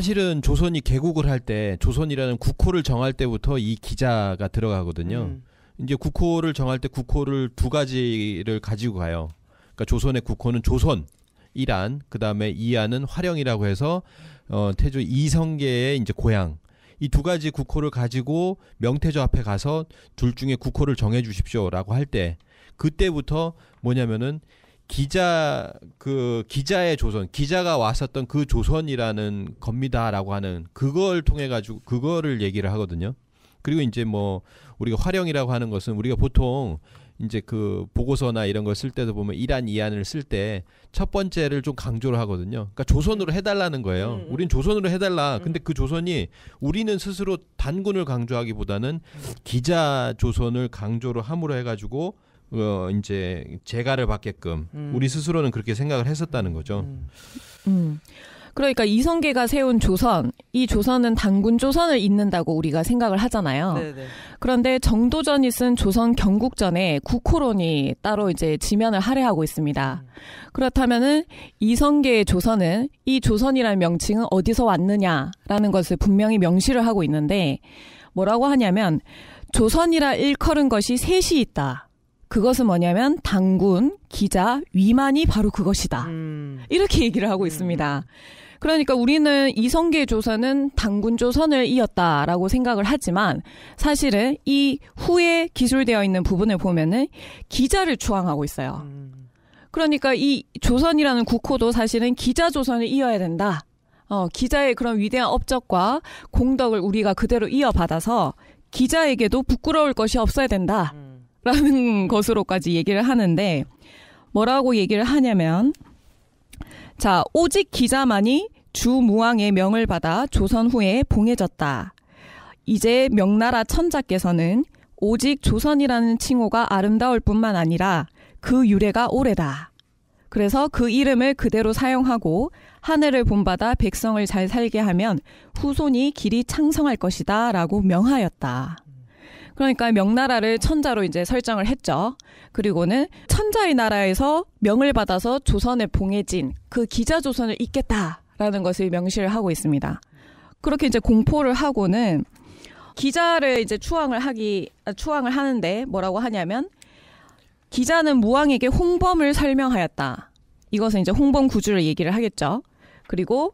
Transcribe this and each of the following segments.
사실은 조선이 개국을 할 때 조선이라는 국호를 정할 때부터 이 기자가 들어가거든요. 음. 이제 국호를 정할 때 국호를 두 가지를 가지고 가요. 그러니까 조선의 국호는 조선, 이란, 그 다음에 이안은 화령이라고 해서 어, 태조 이성계의 이제 고향. 이 두 가지 국호를 가지고 명태조 앞에 가서 둘 중에 국호를 정해 주십시오라고 할 때 그때부터 뭐냐면은 기자 그 기자의 조선 기자가 왔었던 그 조선이라는 겁니다라고 하는 그걸 통해 가지고 그거를 얘기를 하거든요. 그리고 이제 뭐 우리가 활용이라고 하는 것은 우리가 보통 이제 그 보고서나 이런 걸 쓸 때도 보면 이란 이안을 쓸 때 첫 번째를 좀 강조를 하거든요. 그러니까 조선으로 해달라는 거예요. 음, 음, 우린 조선으로 해달라. 음. 근데 그 조선이 우리는 스스로 단군을 강조하기보다는 기자 조선을 강조를 함으로 해가지고 어 이제 재가를 받게끔 음. 우리 스스로는 그렇게 생각을 했었다는 거죠. 음. 음. 음. 그러니까 이성계가 세운 조선, 이 조선은 단군 조선을 잇는다고 우리가 생각을 하잖아요. 네네. 네. 그런데 정도전이 쓴 조선 경국전에 국호론이 따로 이제 지면을 할애하고 있습니다. 음. 그렇다면은 이성계의 조선은 이 조선이라는 명칭은 어디서 왔느냐라는 것을 분명히 명시를 하고 있는데 뭐라고 하냐면 조선이라 일컬은 것이 셋이 있다. 그것은 뭐냐면 당군, 기자, 위만이 바로 그것이다. 음. 이렇게 얘기를 하고 음. 있습니다. 그러니까 우리는 이성계 조선은 당군조 선을 이었다라고 생각을 하지만 사실은 이 후에 기술되어 있는 부분을 보면은 기자를 추앙하고 있어요. 음. 그러니까 이 조선이라는 국호도 사실은 기자 조선을 이어야 된다. 어, 기자의 그런 위대한 업적과 공덕을 우리가 그대로 이어받아서 기자에게도 부끄러울 것이 없어야 된다. 음. 라는 것으로까지 얘기를 하는데 뭐라고 얘기를 하냐면 자, 오직 기자만이 주무왕의 명을 받아 조선 후에 봉해졌다. 이제 명나라 천자께서는 오직 조선이라는 칭호가 아름다울 뿐만 아니라 그 유래가 오래다. 그래서 그 이름을 그대로 사용하고 하늘을 본받아 백성을 잘 살게 하면 후손이 길이 창성할 것이다 라고 명하였다. 그러니까 명나라를 천자로 이제 설정을 했죠. 그리고는 천자의 나라에서 명을 받아서 조선에 봉해진 그 기자 조선을 잇겠다라는 것을 명시를 하고 있습니다. 그렇게 이제 공포를 하고는 기자를 이제 추앙을 하기 아, 추앙을 하는데 뭐라고 하냐면 기자는 무왕에게 홍범을 설명하였다. 이것은 이제 홍범 구주를 얘기를 하겠죠. 그리고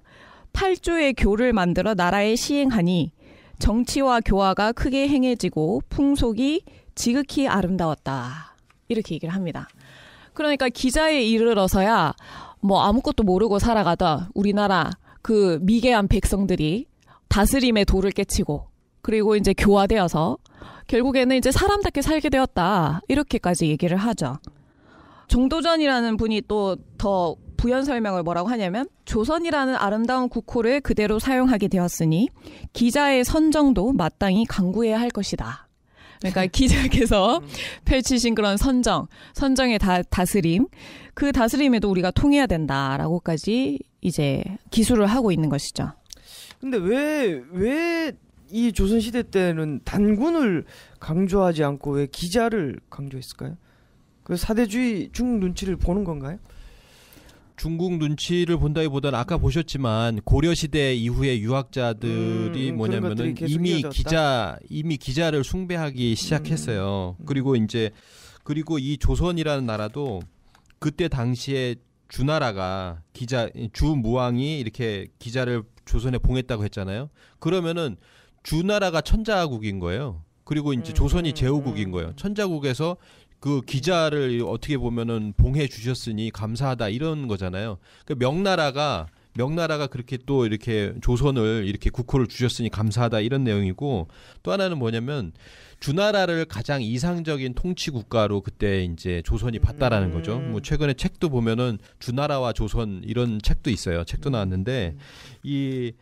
팔조의 교를 만들어 나라에 시행하니 정치와 교화가 크게 행해지고 풍속이 지극히 아름다웠다. 이렇게 얘기를 합니다. 그러니까 기자에 이르러서야 뭐 아무것도 모르고 살아가던 우리나라 그 미개한 백성들이 다스림의 돌을 깨치고 그리고 이제 교화되어서 결국에는 이제 사람답게 살게 되었다. 이렇게까지 얘기를 하죠. 정도전이라는 분이 또더 부연 설명을 뭐라고 하냐면 조선이라는 아름다운 국호를 그대로 사용하게 되었으니 기자의 선정도 마땅히 강구해야 할 것이다. 그러니까 기자께서 음. 펼치신 그런 선정, 선정의 다, 다스림, 그 다스림에도 우리가 통해야 된다라고까지 이제 기술을 하고 있는 것이죠. 근데 왜, 왜 이 조선시대 때는 단군을 강조하지 않고 왜 기자를 강조했을까요? 그 사대주의 중 눈치를 보는 건가요? 중국 눈치를 본다기보다는 아까 보셨지만 고려 시대 이후에 유학자들이 음, 음 뭐냐면은 이미 기자 이미 기자를 숭배하기 음. 시작했어요. 음. 그리고 이제 그리고 이 조선이라는 나라도 그때 당시에 주나라가 기자 주무왕이 이렇게 기자를 조선에 봉했다고 했잖아요. 그러면은 주나라가 천자국인 거예요. 그리고 이제 음, 조선이 제후국인 거예요. 천자국에서 그 기자를 어떻게 보면은 봉해 주셨으니 감사하다 이런 거잖아요. 그 명나라가 명나라가 그렇게 또 이렇게 조선을 이렇게 국호를 주셨으니 감사하다 이런 내용이고 또 하나는 뭐냐면 주나라를 가장 이상적인 통치 국가로 그때 이제 조선이 봤다라는 거죠. 음. 뭐 최근에 책도 보면은 주나라와 조선 이런 책도 있어요. 책도 나왔는데 음. 이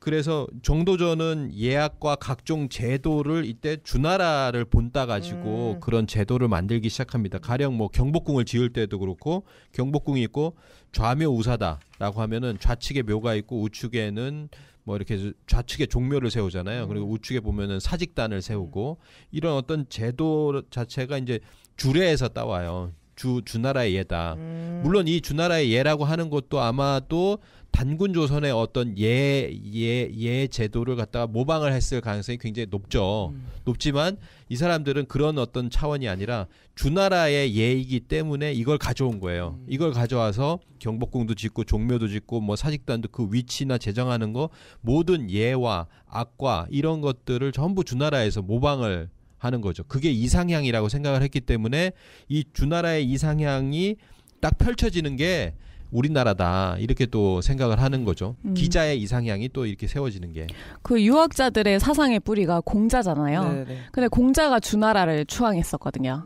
그래서 정도전은 예약과 각종 제도를 이때 주나라를 본따 가지고 음. 그런 제도를 만들기 시작합니다. 가령 뭐 경복궁을 지을 때도 그렇고 경복궁이 있고 좌묘 우사다라고 하면은 좌측에 묘가 있고 우측에는 뭐 이렇게 좌측에 종묘를 세우잖아요. 그리고 음. 우측에 보면은 사직단을 세우고 음. 이런 어떤 제도 자체가 이제 주례에서 따와요. 주 주나라의 예다. 음. 물론 이 주나라의 예라고 하는 것도 아마도 반군 조선의 어떤 예예예 예, 예 제도를 갖다가 모방을 했을 가능성이 굉장히 높죠. 음. 높지만 이 사람들은 그런 어떤 차원이 아니라 주나라의 예이기 때문에 이걸 가져온 거예요. 음. 이걸 가져와서 경복궁도 짓고 종묘도 짓고 뭐 사직단도 그 위치나 제정하는 거 모든 예와 악과 이런 것들을 전부 주나라에서 모방을 하는 거죠. 그게 이상향이라고 생각을 했기 때문에 이 주나라의 이상향이 딱 펼쳐지는 게 우리나라다 이렇게 또 생각을 하는 거죠. 음. 기자의 이상향이 또 이렇게 세워지는 게. 그 유학자들의 사상의 뿌리가 공자잖아요. 네네. 네. 근데 공자가 주나라를 추앙했었거든요.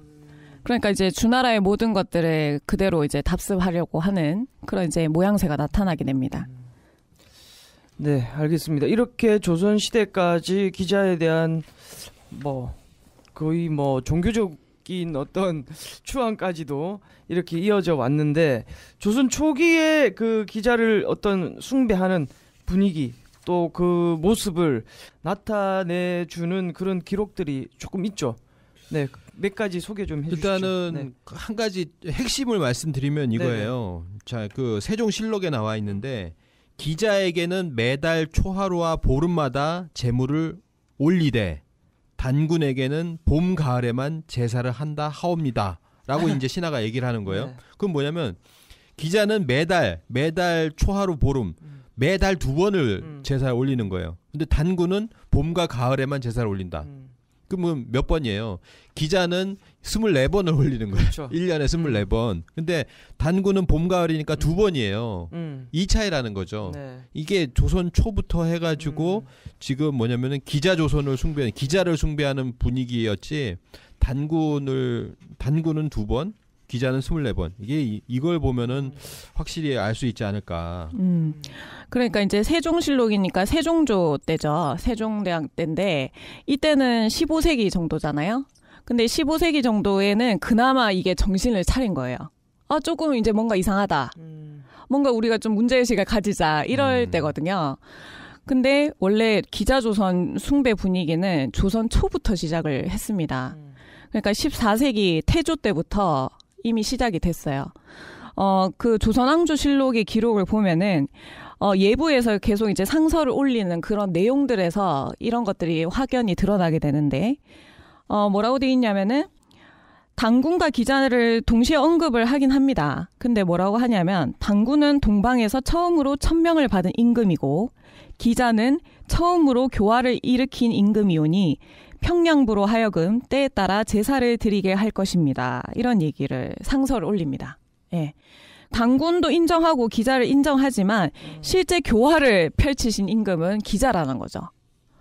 그러니까 이제 주나라의 모든 것들을 그대로 이제 답습하려고 하는 그런 이제 모양새가 나타나게 됩니다. 네, 알겠습니다. 이렇게 조선 시대까지 기자에 대한 뭐 거의 뭐 종교적 느낀 어떤 추앙까지도 이렇게 이어져 왔는데 조선 초기에 그 기자를 어떤 숭배하는 분위기 또 그 모습을 나타내 주는 그런 기록들이 조금 있죠. 네, 몇 가지 소개 좀 해주시죠. 일단은 네. 한 가지 핵심을 말씀드리면 이거예요. 네네. 자, 그 세종실록에 나와 있는데 기자에게는 매달 초하루와 보름마다 재물을 올리되 단군에게는 봄 가을에만 제사를 한다 하옵니다라고 이제 신하가 얘기를 하는 거예요. 네. 그건 뭐냐면 기자는 매달 매달 초하루 보름 음. 매달 두 번을 음. 음. 제사를 올리는 거예요. 근데 단군은 봄과 가을에만 제사를 올린다. 음. 그러면 몇 번이에요. 기자는 24번을 올리는 거예요. 그렇죠. 1년에 24번. 근데 단군은봄 가을이니까 음. 두 번이에요. 음. 이 차이라는 거죠. 네. 이게 조선 초부터 해 가지고 음. 지금 뭐냐면은 기자 조선을 숭배하는 기자를 숭배하는 분위기였지 단군을 단군은 두 번, 기자는 24번. 이게 이, 걸 보면은 확실히 알 수 있지 않을까. 음. 그러니까 이제 세종실록이니까 세종조 때죠. 세종대학 때인데 이때는 15세기 정도잖아요. 근데 15세기 정도에는 그나마 이게 정신을 차린 거예요. 아, 조금 이제 뭔가 이상하다. 음. 뭔가 우리가 좀 문제의식을 가지자. 이럴 음. 때거든요. 근데 원래 기자조선 숭배 분위기는 조선 초부터 시작을 했습니다. 음. 그러니까 14세기 태조 때부터 이미 시작이 됐어요. 어, 그 조선왕조 실록의 기록을 보면은 어, 예부에서 계속 이제 상서를 올리는 그런 내용들에서 이런 것들이 확연히 드러나게 되는데 어, 뭐라고 돼 있냐면은 당군과 기자를 동시에 언급을 하긴 합니다. 근데 뭐라고 하냐면 당군은 동방에서 처음으로 천명을 받은 임금이고 기자는 처음으로 교화를 일으킨 임금이오니 평양부로 하여금 때에 따라 제사를 드리게 할 것입니다. 이런 얘기를 상설 올립니다. 예. 당군도 인정하고 기자를 인정하지만 음. 실제 교화를 펼치신 임금은 기자라는 거죠.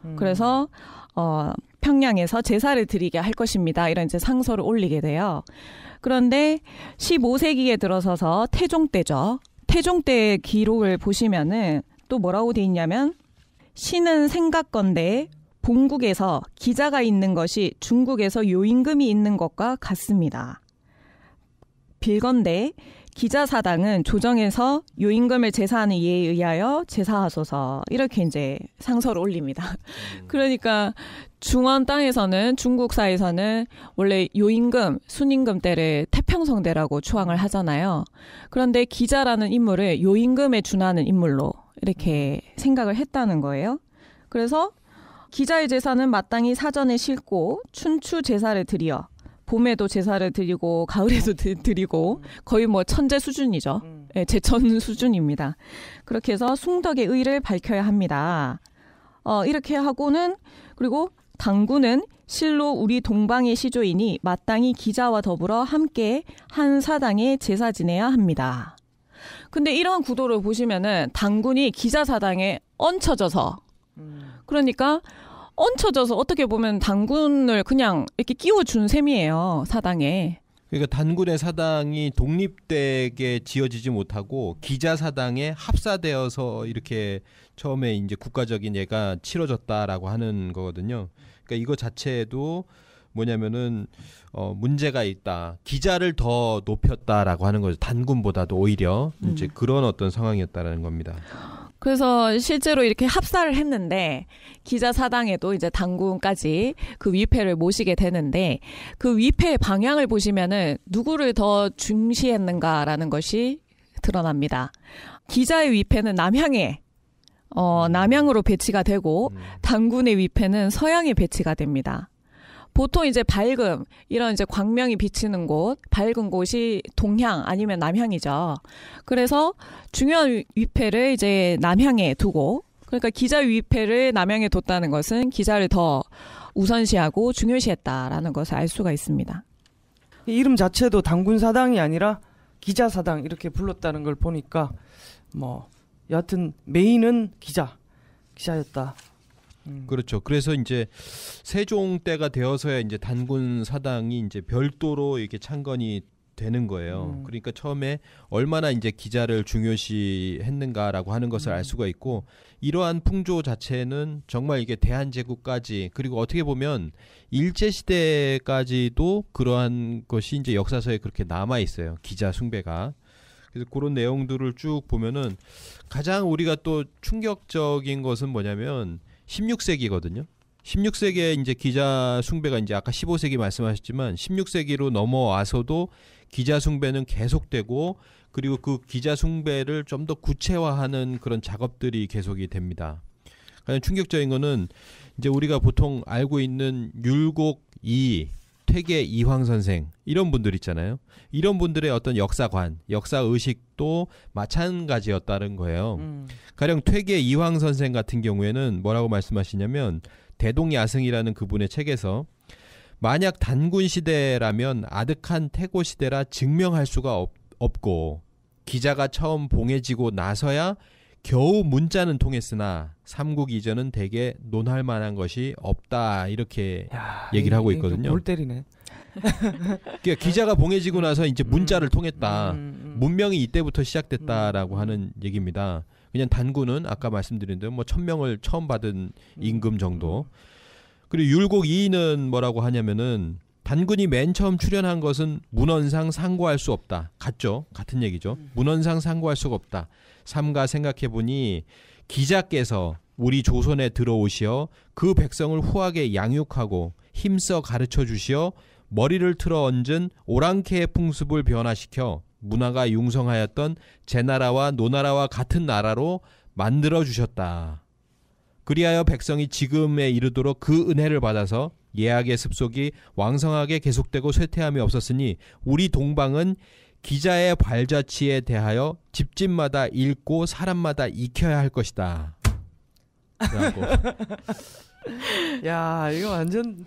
음. 그래서 어 평양에서 제사를 드리게 할 것입니다. 이런 이제 상서를 올리게 돼요. 그런데 15세기에 들어서서 태종 때죠. 태종 때의 기록을 보시면은 또 뭐라고 돼 있냐면 신은 생각건데 본국에서 기자가 있는 것이 중국에서 요임금이 있는 것과 같습니다. 빌건데 기자사당은 조정에서 요임금을 제사하는 예에 의하여 제사하소서 이렇게 이제 상서를 올립니다. 음. 그러니까 중원 땅에서는 중국사에서는 원래 요임금, 순임금 때를 태평성대라고 추앙을 하잖아요. 그런데 기자라는 인물을 요임금에 준하는 인물로 이렇게 생각을 했다는 거예요. 그래서 기자의 제사는 마땅히 사전에 싣고 춘추 제사를 드리어 봄에도 제사를 드리고 가을에도 드리고 거의 뭐 천재 수준이죠. 음. 예, 제천 수준입니다. 그렇게 해서 숭덕의 의를 밝혀야 합니다. 어, 이렇게 하고는 그리고 당군은 실로 우리 동방의 시조이니 마땅히 기자와 더불어 함께 한 사당에 제사 지내야 합니다. 근데 이러한 구도를 보시면은 당군이 기자 사당에 얹혀져서 음. 그러니까 얹혀져서 어떻게 보면 단군을 그냥 이렇게 끼워준 셈이에요 사당에. 그러니까 단군의 사당이 독립되게 지어지지 못하고 기자 사당에 합사되어서 이렇게 처음에 이제 국가적인 예가 치러졌다라고 하는 거거든요. 그러니까 이거 자체도 뭐냐면은 어 문제가 있다. 기자를 더 높였다라고 하는 거죠. 단군보다도 오히려 음. 이제 그런 어떤 상황이었다라는 겁니다. 그래서 실제로 이렇게 합사를 했는데 기자 사당에도 이제 당군까지 그 위패를 모시게 되는데 그 위패의 방향을 보시면은 누구를 더 중시했는가라는 것이 드러납니다. 기자의 위패는 남향에 어, 음. 남향으로 배치가 되고 음. 당군의 위패는 서양에 배치가 됩니다. 보통 이제 밝음 이런 이제 광명이 비치는 곳 밝은 곳이 동향 아니면 남향이죠. 그래서 중요한 위패를 이제 남향에 두고 그러니까 기자 위패를 남향에 뒀다는 것은 기자를 더 우선시하고 중요시했다라는 것을 알 수가 있습니다. 이름 자체도 당군 사당이 아니라 기자 사당 이렇게 불렀다는 걸 보니까 뭐 여하튼 메인은 기자 기자였다 음. 그렇죠. 그래서 이제 세종 때가 되어서야 이제 단군 사당이 이제 별도로 이렇게 창건이 되는 거예요. 음. 그러니까 처음에 얼마나 이제 기자를 중요시 했는가라고 하는 것을 음. 알 수가 있고 이러한 풍조 자체는 정말 이게 대한제국까지 그리고 어떻게 보면 일제 시대까지도 그러한 것이 이제 역사서에 그렇게 남아 있어요. 기자 숭배가. 그래서 그런 내용들을 쭉 보면은 가장 우리가 또 충격적인 것은 뭐냐면 16세기거든요. 16세기에 이제 기자 숭배가 이제 아까 15세기 말씀하셨지만 16세기로 넘어와서도 기자 숭배는 계속되고 그리고 그 기자 숭배를 좀 더 구체화하는 그런 작업들이 계속이 됩니다. 가장 충격적인 거는 이제 우리가 보통 알고 있는 율곡 이 퇴계 이황 선생 이런 분들 있잖아요. 이런 분들의 어떤 역사관, 역사 의식도 마찬가지였다는 거예요. 음. 가령 퇴계 이황 선생 같은 경우에는 뭐라고 말씀하시냐면 대동야승이라는 그분의 책에서 만약 단군 시대라면 아득한 태고 시대라 증명할 수가 없, 없고 기자가 처음 봉해지고 나서야 겨우 문자는 통했으나 삼국 이전은 대개 논할 만한 것이 없다 이렇게 야, 얘기를 하고 있거든요. 볼 때리네. 그러니까 기자가 봉해지고 나서 이제 문자를 음, 통했다. 음, 음, 문명이 이때부터 시작됐다라고 하는 얘기입니다. 그냥 단군은 아까 말씀드린 대로 뭐 천명을 처음 받은 임금 정도. 그리고 율곡 이인은 뭐라고 하냐면은 단군이 맨 처음 출연한 것은 문헌상 상고할 수 없다. 같죠? 같은 얘기죠. 문헌상 상고할 수가 없다. 삼가 생각해 보니 기자께서 우리 조선에 들어오시어 그 백성을 후하게 양육하고 힘써 가르쳐 주시어 머리를 틀어 얹은 오랑캐의 풍습을 변화시켜 문화가 융성하였던 제 나라와 노나라와 같은 나라로 만들어 주셨다. 그리하여 백성이 지금에 이르도록 그 은혜를 받아서 예약의 습속이 왕성하게 계속되고 쇠퇴함이 없었으니 우리 동방은 기자의 발자취에 대하여 집집마다 읽고 사람마다 익혀야 할 것이다. 야, 이거 완전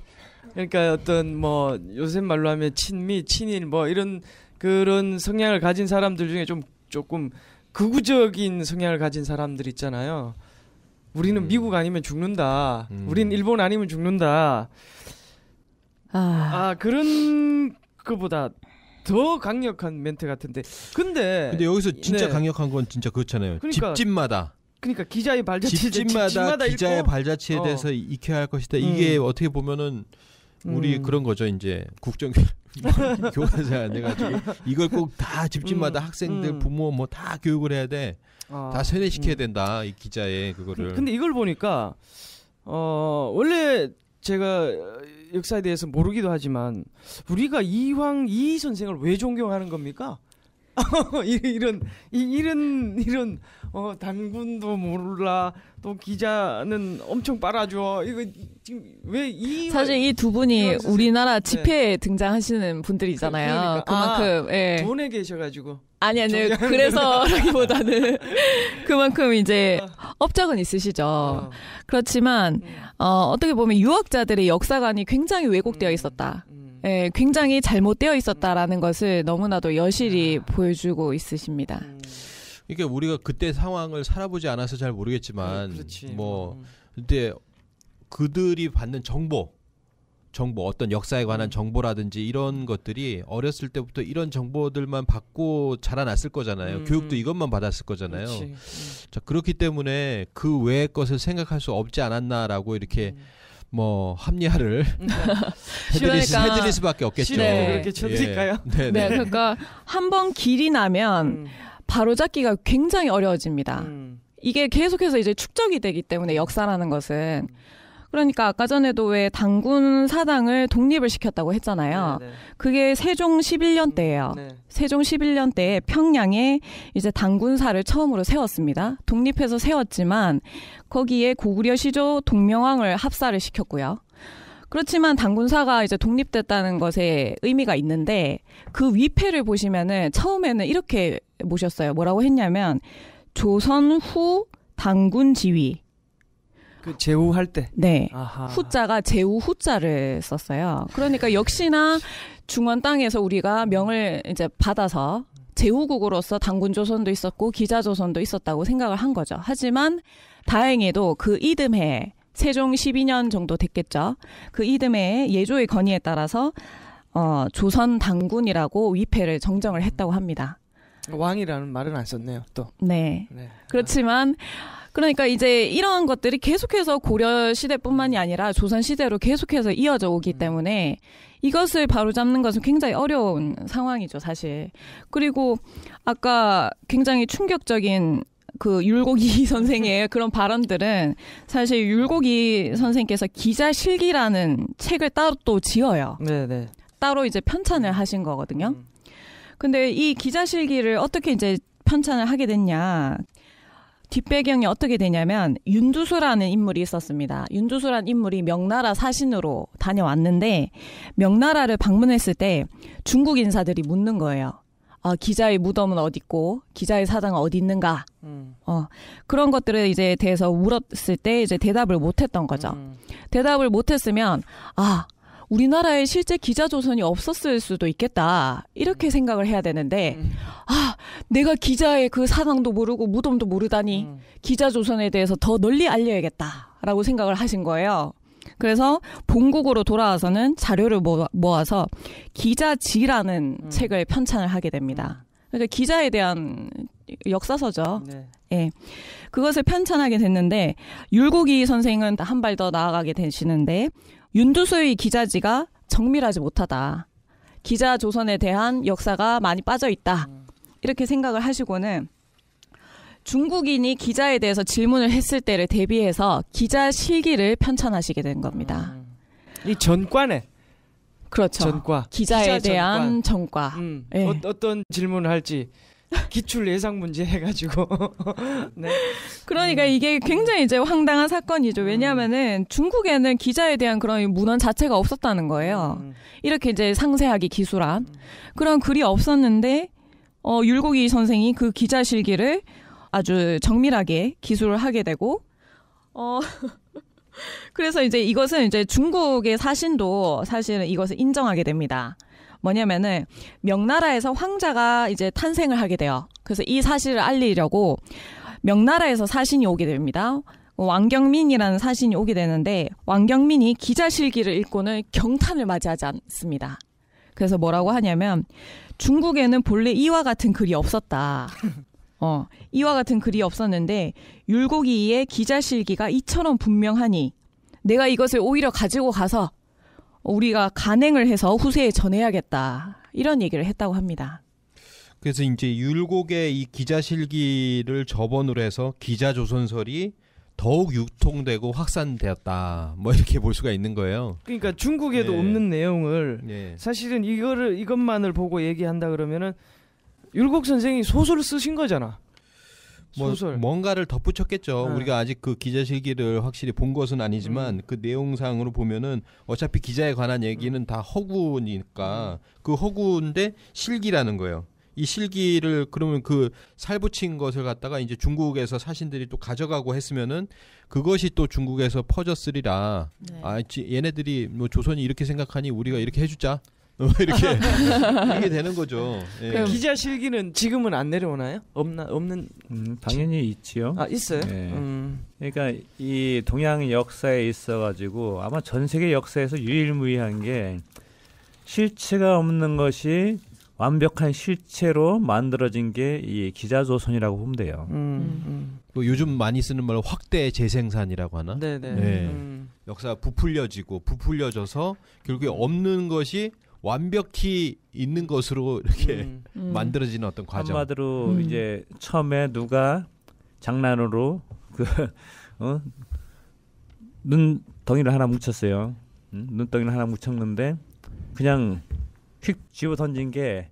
그러니까 어떤 뭐 요새 말로 하면 친미, 친일 뭐 이런 그런 성향을 가진 사람들 중에 좀 조금 극우적인 성향을 가진 사람들 있잖아요. 우리는 음. 미국 아니면 죽는다. 음. 우린 일본 아니면 죽는다. 아, 아 그런 그보다 더 강력한 멘트 같은데. 근데 근데 여기서 진짜 네. 강력한 건 진짜 그렇잖아요. 그러니까, 집집마다. 그러니까 기자의 발자취 집집마다, 집집마다 기자의 읽고, 발자취에 어. 대해서 익혀야 할 것이다. 이게 음. 어떻게 보면은 우리 음. 그런 거죠. 이제 국정 교과서 안 돼가지고 이걸 꼭 다 집집마다 음, 학생들 음. 부모 뭐 다 교육을 해야 돼. 아, 다 세뇌시켜야 음. 된다. 이 기자의 그거를. 근데 이걸 보니까 어 원래 제가 어, 역사에 대해서 모르기도 하지만 우리가 이황 이 선생을 왜 존경하는 겁니까? 이런 이런 이런 어, 당군도 몰라 또 기자는 엄청 빨아줘 이거 지금 왜 이 사실 이 두 분이 우리나라 네. 집회에 네. 등장하시는 분들이잖아요. 그, 러니까 아, 그만큼 아, 예. 돈에 계셔가지고 아니, 아니, 그래서라기보다는 그만큼 이제 어. 업적은 있으시죠. 어. 그렇지만, 음. 어, 어떻게 보면 유학자들의 역사관이 굉장히 왜곡되어 음. 있었다. 음. 예, 굉장히 잘못되어 있었다라는 것을 너무나도 여실히 아. 보여주고 있으십니다. 이게 우리가 그때 상황을 살아보지 않아서 잘 모르겠지만, 네, 뭐, 근데 그들이 받는 정보, 정보 어떤 역사에 관한 음. 정보라든지 이런 것들이 어렸을 때부터 이런 정보들만 받고 자라났을 거잖아요. 음. 교육도 이것만 받았을 거잖아요. 음. 자 그렇기 때문에 그 외의 것을 생각할 수 없지 않았나라고 이렇게 음. 뭐 합리화를 해드릴, 수, 해드릴 수밖에 없겠죠. 네. 그렇게 쳐드릴까요? 예. 네, 네. 네 그러니까 한번 길이 나면 음. 바로잡기가 굉장히 어려워집니다. 음. 이게 계속해서 이제 축적이 되기 때문에 역사라는 것은. 그러니까 아까 전에도 왜 당군 사당을 독립을 시켰다고 했잖아요. 네네. 네. 그게 세종 11년 때예요. 네. 세종 11년 때에 평양에 이제 당군사를 처음으로 세웠습니다. 독립해서 세웠지만 거기에 고구려 시조 동명왕을 합사를 시켰고요. 그렇지만 당군사가 이제 독립됐다는 것에 의미가 있는데 그 위패를 보시면은 처음에는 이렇게 보셨어요 뭐라고 했냐면 조선 후 당군 지위 그 제우할 때. 네. 아하. 후자가 제우 후자를 썼어요. 그러니까 역시나 중원 땅에서 우리가 명을 이제 받아서 제후국으로서 당군 조선도 있었고 기자 조선도 있었다고 생각을 한 거죠. 하지만 다행히도 그 이듬해 세종 12년 정도 됐겠죠. 그 이듬해 예조의 건의에 따라서 어, 조선 당군이라고 위패를 정정을 했다고 합니다. 왕이라는 말은 안 썼네요. 또. 네. 네. 그렇지만 아. 그러니까 이제 이런 것들이 계속해서 고려 시대뿐만이 아니라 조선 시대로 계속해서 이어져 오기 음. 때문에 이것을 바로잡는 것은 굉장히 어려운 상황이죠, 사실. 그리고 아까 굉장히 충격적인 그 율곡이 선생의 그런 발언들은 사실 율곡이 선생께서 기자 실기라는 책을 따로 또 지어요. 네네. 네. 따로 이제 편찬을 하신 거거든요. 음. 근데 이 기자 실기를 어떻게 이제 편찬을 하게 됐냐. 뒷배경이 어떻게 되냐면 윤두수라는 인물이 있었습니다. 윤두수라는 인물이 명나라 사신으로 다녀왔는데 명나라를 방문했을 때 중국 인사들이 묻는 거예요. 아, 기자의 무덤은 어디 있고 기자의 사장은 어디 있는가 음. 어, 그런 것들을 이제 대해서 물었을 때 이제 대답을 못했던 거죠. 음. 대답을 못했으면 아 우리나라에 실제 기자 조선이 없었을 수도 있겠다 이렇게 음. 생각을 해야 되는데 음. 아 내가 기자의 그 사상도 모르고 무덤도 모르다니 음. 기자 조선에 대해서 더 널리 알려야겠다라고 생각을 하신 거예요. 그래서 본국으로 돌아와서는 자료를 모아서 기자지라는 음. 책을 편찬을 하게 됩니다. 그러니까 기자에 대한 역사서죠. 네. 예. 그것을 편찬하게 됐는데 율곡이 선생은 한 발 더 나아가게 되시는데 윤두수의 기자지가 정밀하지 못하다. 기자 조선에 대한 역사가 많이 빠져 있다. 음. 이렇게 생각을 하시고는 중국인이 기자에 대해서 질문을 했을 때를 대비해서 기자 실기를 편찬하시게 된 겁니다. 음. 이 전과네. 그렇죠. 전과. 기자에 기자 대한 전과. 전과. 음, 네. 어, 떤 질문을 할지 기출 예상 문제 해가지고. 네. 그러니까 음. 이게 굉장히 이제 황당한 사건이죠. 음. 왜냐하면은 중국에는 기자에 대한 그런 문헌 자체가 없었다는 거예요. 음. 이렇게 이제 상세하게 기술한 그런 글이 없었는데 어, 율곡이 선생이 그 기자 실기를 아주 정밀하게 기술을 하게 되고 어. 그래서 이제 이것은 이제 중국의 사신도 사실은 이것을 인정하게 됩니다. 뭐냐면은 명나라에서 황자가 이제 탄생을 하게 돼요. 그래서 이 사실을 알리려고 명나라에서 사신이 오게 됩니다. 왕경민이라는 사신이 오게 되는데 왕경민이 기자실기를 읽고는 경탄을 맞이하지 않습니다. 그래서 뭐라고 하냐면 중국에는 본래 이와 같은 글이 없었다. 어, 이와 같은 글이 없었는데 율곡이의 기자실기가 이처럼 분명하니 내가 이것을 오히려 가지고 가서 우리가 간행을 해서 후세에 전해야겠다. 이런 얘기를 했다고 합니다. 그래서 이제 율곡의 이 기자실기를 저번으로 해서 기자 조선설이 더욱 유통되고 확산되었다. 뭐 이렇게 볼 수가 있는 거예요. 그러니까 중국에도 네. 없는 내용을 네. 사실은 이거를 이것만을 보고 얘기한다 그러면은 율곡 선생이 소설을 쓰신 거잖아. 뭐 소설. 뭔가를 덧붙였겠죠. 네. 우리가 아직 그 기자실기를 확실히 본 것은 아니지만 음. 그 내용상으로 보면은 어차피 기자에 관한 얘기는 음. 다 허구니까 그 허구인데 실기라는 거예요. 이 실기를 그러면 그 살붙인 것을 갖다가 이제 중국에서 사신들이 또 가져가고 했으면은 그것이 또 중국에서 퍼졌으리라. 네. 아, 얘네들이 뭐 조선이 이렇게 생각하니 우리가 이렇게 해주자. 뭐 이렇게 이게 되는 거죠. 예. 기자 실기는 지금은 안 내려오나요? 없나 없는? 음, 당연히 있지요. 아 있어요. 네. 음. 그러니까 이 동양 역사에 있어 가지고 아마 전 세계 역사에서 유일무이한 게 실체가 없는 것이 완벽한 실체로 만들어진 게 이 기자조선이라고 보면 돼요. 음, 음. 요즘 많이 쓰는 말 확대 재생산이라고 하나? 네네. 네. 네. 음. 역사가 부풀려지고 부풀려져서 결국에 없는 것이 완벽히 있는 것으로 이렇게 음. 음. 만들어지는 어떤 과정. 한마디로 음. 이제 처음에 누가 장난으로 그 어? 눈덩이를 하나 묻혔어요 응? 음? 눈덩이를 하나 묻혔는데 그냥 휙 집어 던진 게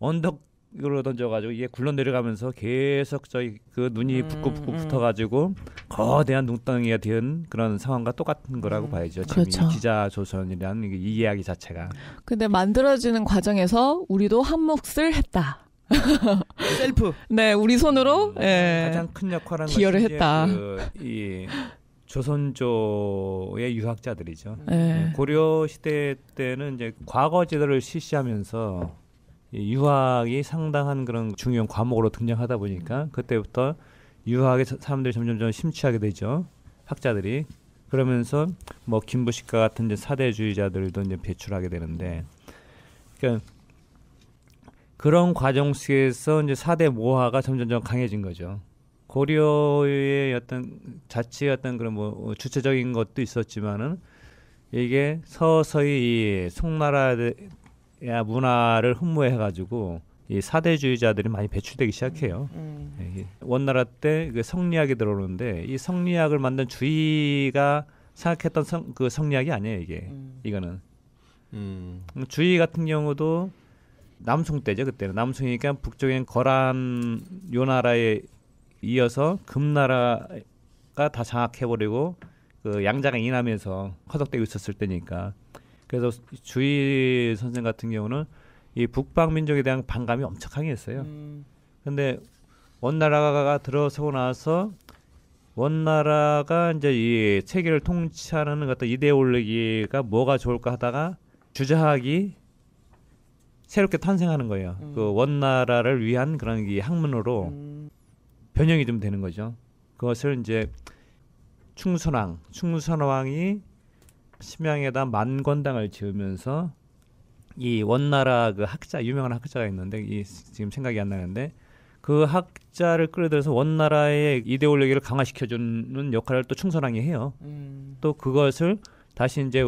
언덕으로 던져가지고 이게 굴러 내려가면서 계속 저희 그 눈이 붓고붓고 음, 붙어가지고 거대한 눈덩이가 된 그런 상황과 똑같은 거라고 음, 봐야죠. 지금 그렇죠. 기자 조선이라는 이 이야기 자체가. 근데 만들어지는 과정에서 우리도 한 몫을 했다. 셀프. 네, 우리 손으로 음, 예, 가장 큰 역할을 기여를 했다. 그, 이 조선조의 유학자들이죠. 네. 고려 시대 때는 이제 과거 제도를 실시하면서 이 유학이 상당한 그런 중요한 과목으로 등장하다 보니까 그때부터 유하게 사람들이 점점점 심취하게 되죠. 학자들이 그러면서 뭐 김부식과 같은 이제 사대주의자들도 이제 배출하게 되는데 그러니까 그런 과정 속에서 이제 사대 모화가 점점점 강해진 거죠. 고려의 어떤 자치의 어떤 그런 뭐 어, 주체적인 것도 있었지만은 이게 서서히 이 송나라의 문화를 흠모해 가지고 이 사대주의자들이 많이 배출되기 시작해요. 음. 음. 예, 원나라 때그 성리학이 들어오는데 이 성리학을 만든 주의가 생각했던 성, 그 성리학이 아니에요 이게 음. 이거는 음. 음 주의 같은 경우도 남송 때죠 그때는 남송이니까 북쪽엔 거란 요 나라에 이어서 금나라가 다 장악해버리고 그 양자가 인하면서 커덕대고 있었을 때니까 그래서 주의 선생 같은 경우는 이 북방 민족에 대한 반감이 엄청 강했어요. 그런데 음. 원나라가 들어서고 나서 원나라가 이제 이 세계를 통치하는 어떤 이데올로기가 뭐가 좋을까 하다가 주자학이 새롭게 탄생하는 거예요. 음. 그 원나라를 위한 그런 이 학문으로 음. 변형이 좀 되는 거죠. 그것을 이제 충선왕, 충선왕이 심양에다 만건당을 지으면서 이 원나라 그 학자 유명한 학자가 있는데 이 지금 생각이 안 나는데 그 학자를 끌어들여서 원나라의 이데올로기를 강화시켜주는 역할을 또 충선하게 해요. 음. 또 그것을 다시 이제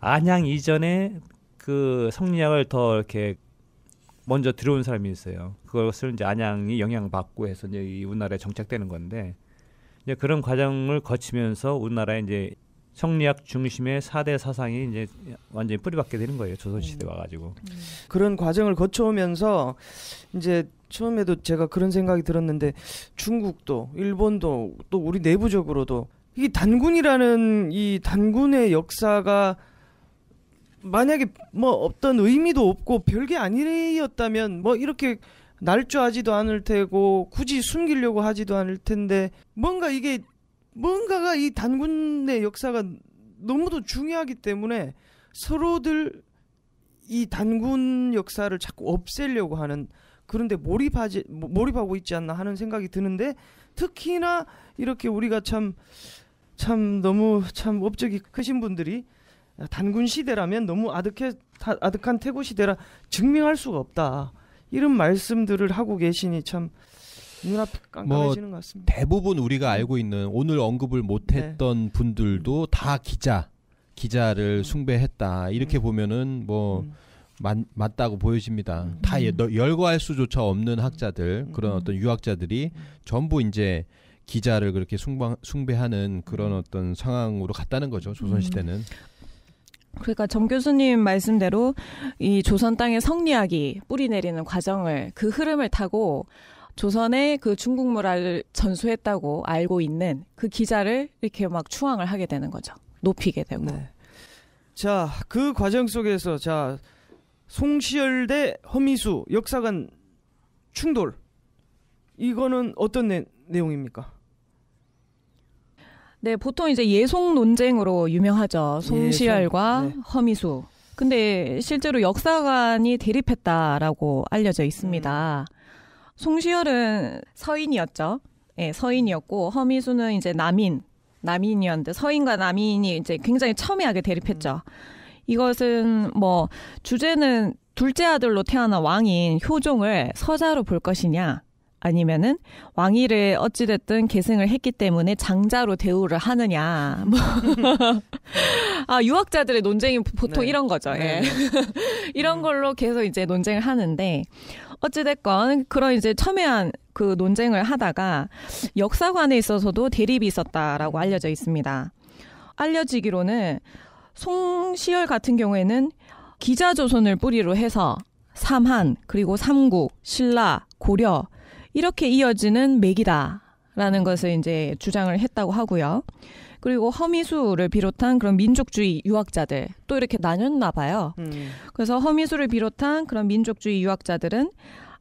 안양 이전에 그 성리학을 더 이렇게 먼저 들어온 사람이 있어요. 그것을 이제 안양이 영향받고 해서 이제 이 우리나라에 정착되는 건데 이제 그런 과정을 거치면서 우리나라에 이제 성리학 중심의 4대 사상이 이제 완전히 뿌리박게 되는 거예요. 조선시대 음. 와가지고. 음. 그런 과정을 거쳐오면서 이제 처음에도 제가 그런 생각이 들었는데 중국도 일본도 또 우리 내부적으로도 이 단군이라는 이 단군의 역사가 만약에 뭐 어떤 의미도 없고 별게 아니었다면 뭐 이렇게 날조하지도 않을 테고 굳이 숨기려고 하지도 않을 텐데 뭔가 이게 뭔가가 이 단군의 역사가 너무도 중요하기 때문에 서로들 이 단군 역사를 자꾸 없애려고 하는 그런데 몰입하지 몰입하고 있지 않나 하는 생각이 드는데 특히나 이렇게 우리가 참참 참 너무 참 업적이 크신 분들이 단군 시대라면 너무 아득해 아득한 태고 시대라 증명할 수가 없다 이런 말씀들을 하고 계시니 참 눈앞이 깜깜해지는 뭐것 같습니다. 대부분 우리가 음. 알고 있는 오늘 언급을 못했던 네. 분들도 음. 다 기자 기자를 음. 숭배했다 이렇게 음. 보면은 뭐 음. 맞, 맞다고 보여집니다. 음. 다 예, 열거할 수조차 없는 학자들 그런 어떤 유학자들이 전부 이제 기자를 그렇게 숭방, 숭배하는 그런 어떤 상황으로 갔다는 거죠 조선 시대는. 그러니까 정 교수님 말씀대로 이 조선 땅의 성리학이 뿌리 내리는 과정을 그 흐름을 타고 조선에 그중국 문화를 전수했다고 알고 있는 그 기자를 이렇게 막 추앙을 하게 되는 거죠. 높이게 되고. 네. 자, 그 과정 속에서 자 송시열 대 허미수 역사관 충돌 이거는 어떤 내, 내용입니까? 네, 보통 이제 예송 논쟁으로 유명하죠. 송시열과 네. 허미수. 근데 실제로 역사관이 대립했다라고 알려져 있습니다. 음. 송시열은 서인이었죠. 예, 서인이었고 허미수는 이제 남인, 남인이었는데 서인과 남인이 이제 굉장히 첨예하게 대립했죠. 이것은 뭐 주제는 둘째 아들로 태어난 왕인 효종을 서자로 볼 것이냐 아니면은 왕위를 어찌됐든 계승을 했기 때문에 장자로 대우를 하느냐. 뭐. 아, 유학자들의 논쟁이 보통 네. 이런 거죠. 네. 예. 네. 이런 음. 걸로 계속 이제 논쟁을 하는데 어찌됐건 그런 이제 첨예한 그 논쟁을 하다가 역사관에 있어서도 대립이 있었다라고 알려져 있습니다. 알려지기로는 송시열 같은 경우에는 기자조선을 뿌리로 해서 삼한 그리고 삼국 신라 고려 이렇게 이어지는 맥이다라는 것을 이제 주장을 했다고 하고요. 그리고 허미수를 비롯한 그런 민족주의 유학자들 또 이렇게 나뉘었나 봐요. 음. 그래서 허미수를 비롯한 그런 민족주의 유학자들은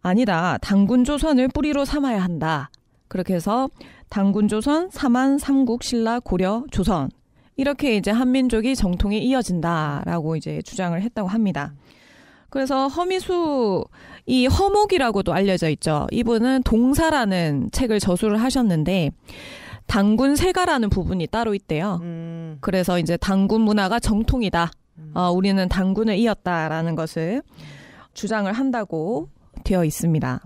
아니다. 당군 조선을 뿌리로 삼아야 한다. 그렇게 해서 당군 조선, 사만, 삼국, 신라, 고려, 조선 이렇게 이제 한민족이 정통이 이어진다라고 이제 주장을 했다고 합니다. 음. 그래서 허미수 이 허목이라고도 알려져 있죠. 이분은 동사라는 책을 저술을 하셨는데 당군 세가라는 부분이 따로 있대요. 음. 그래서 이제 당군 문화가 정통이다. 음. 어, 우리는 당군을 이었다라는 것을 주장을 한다고 되어 있습니다.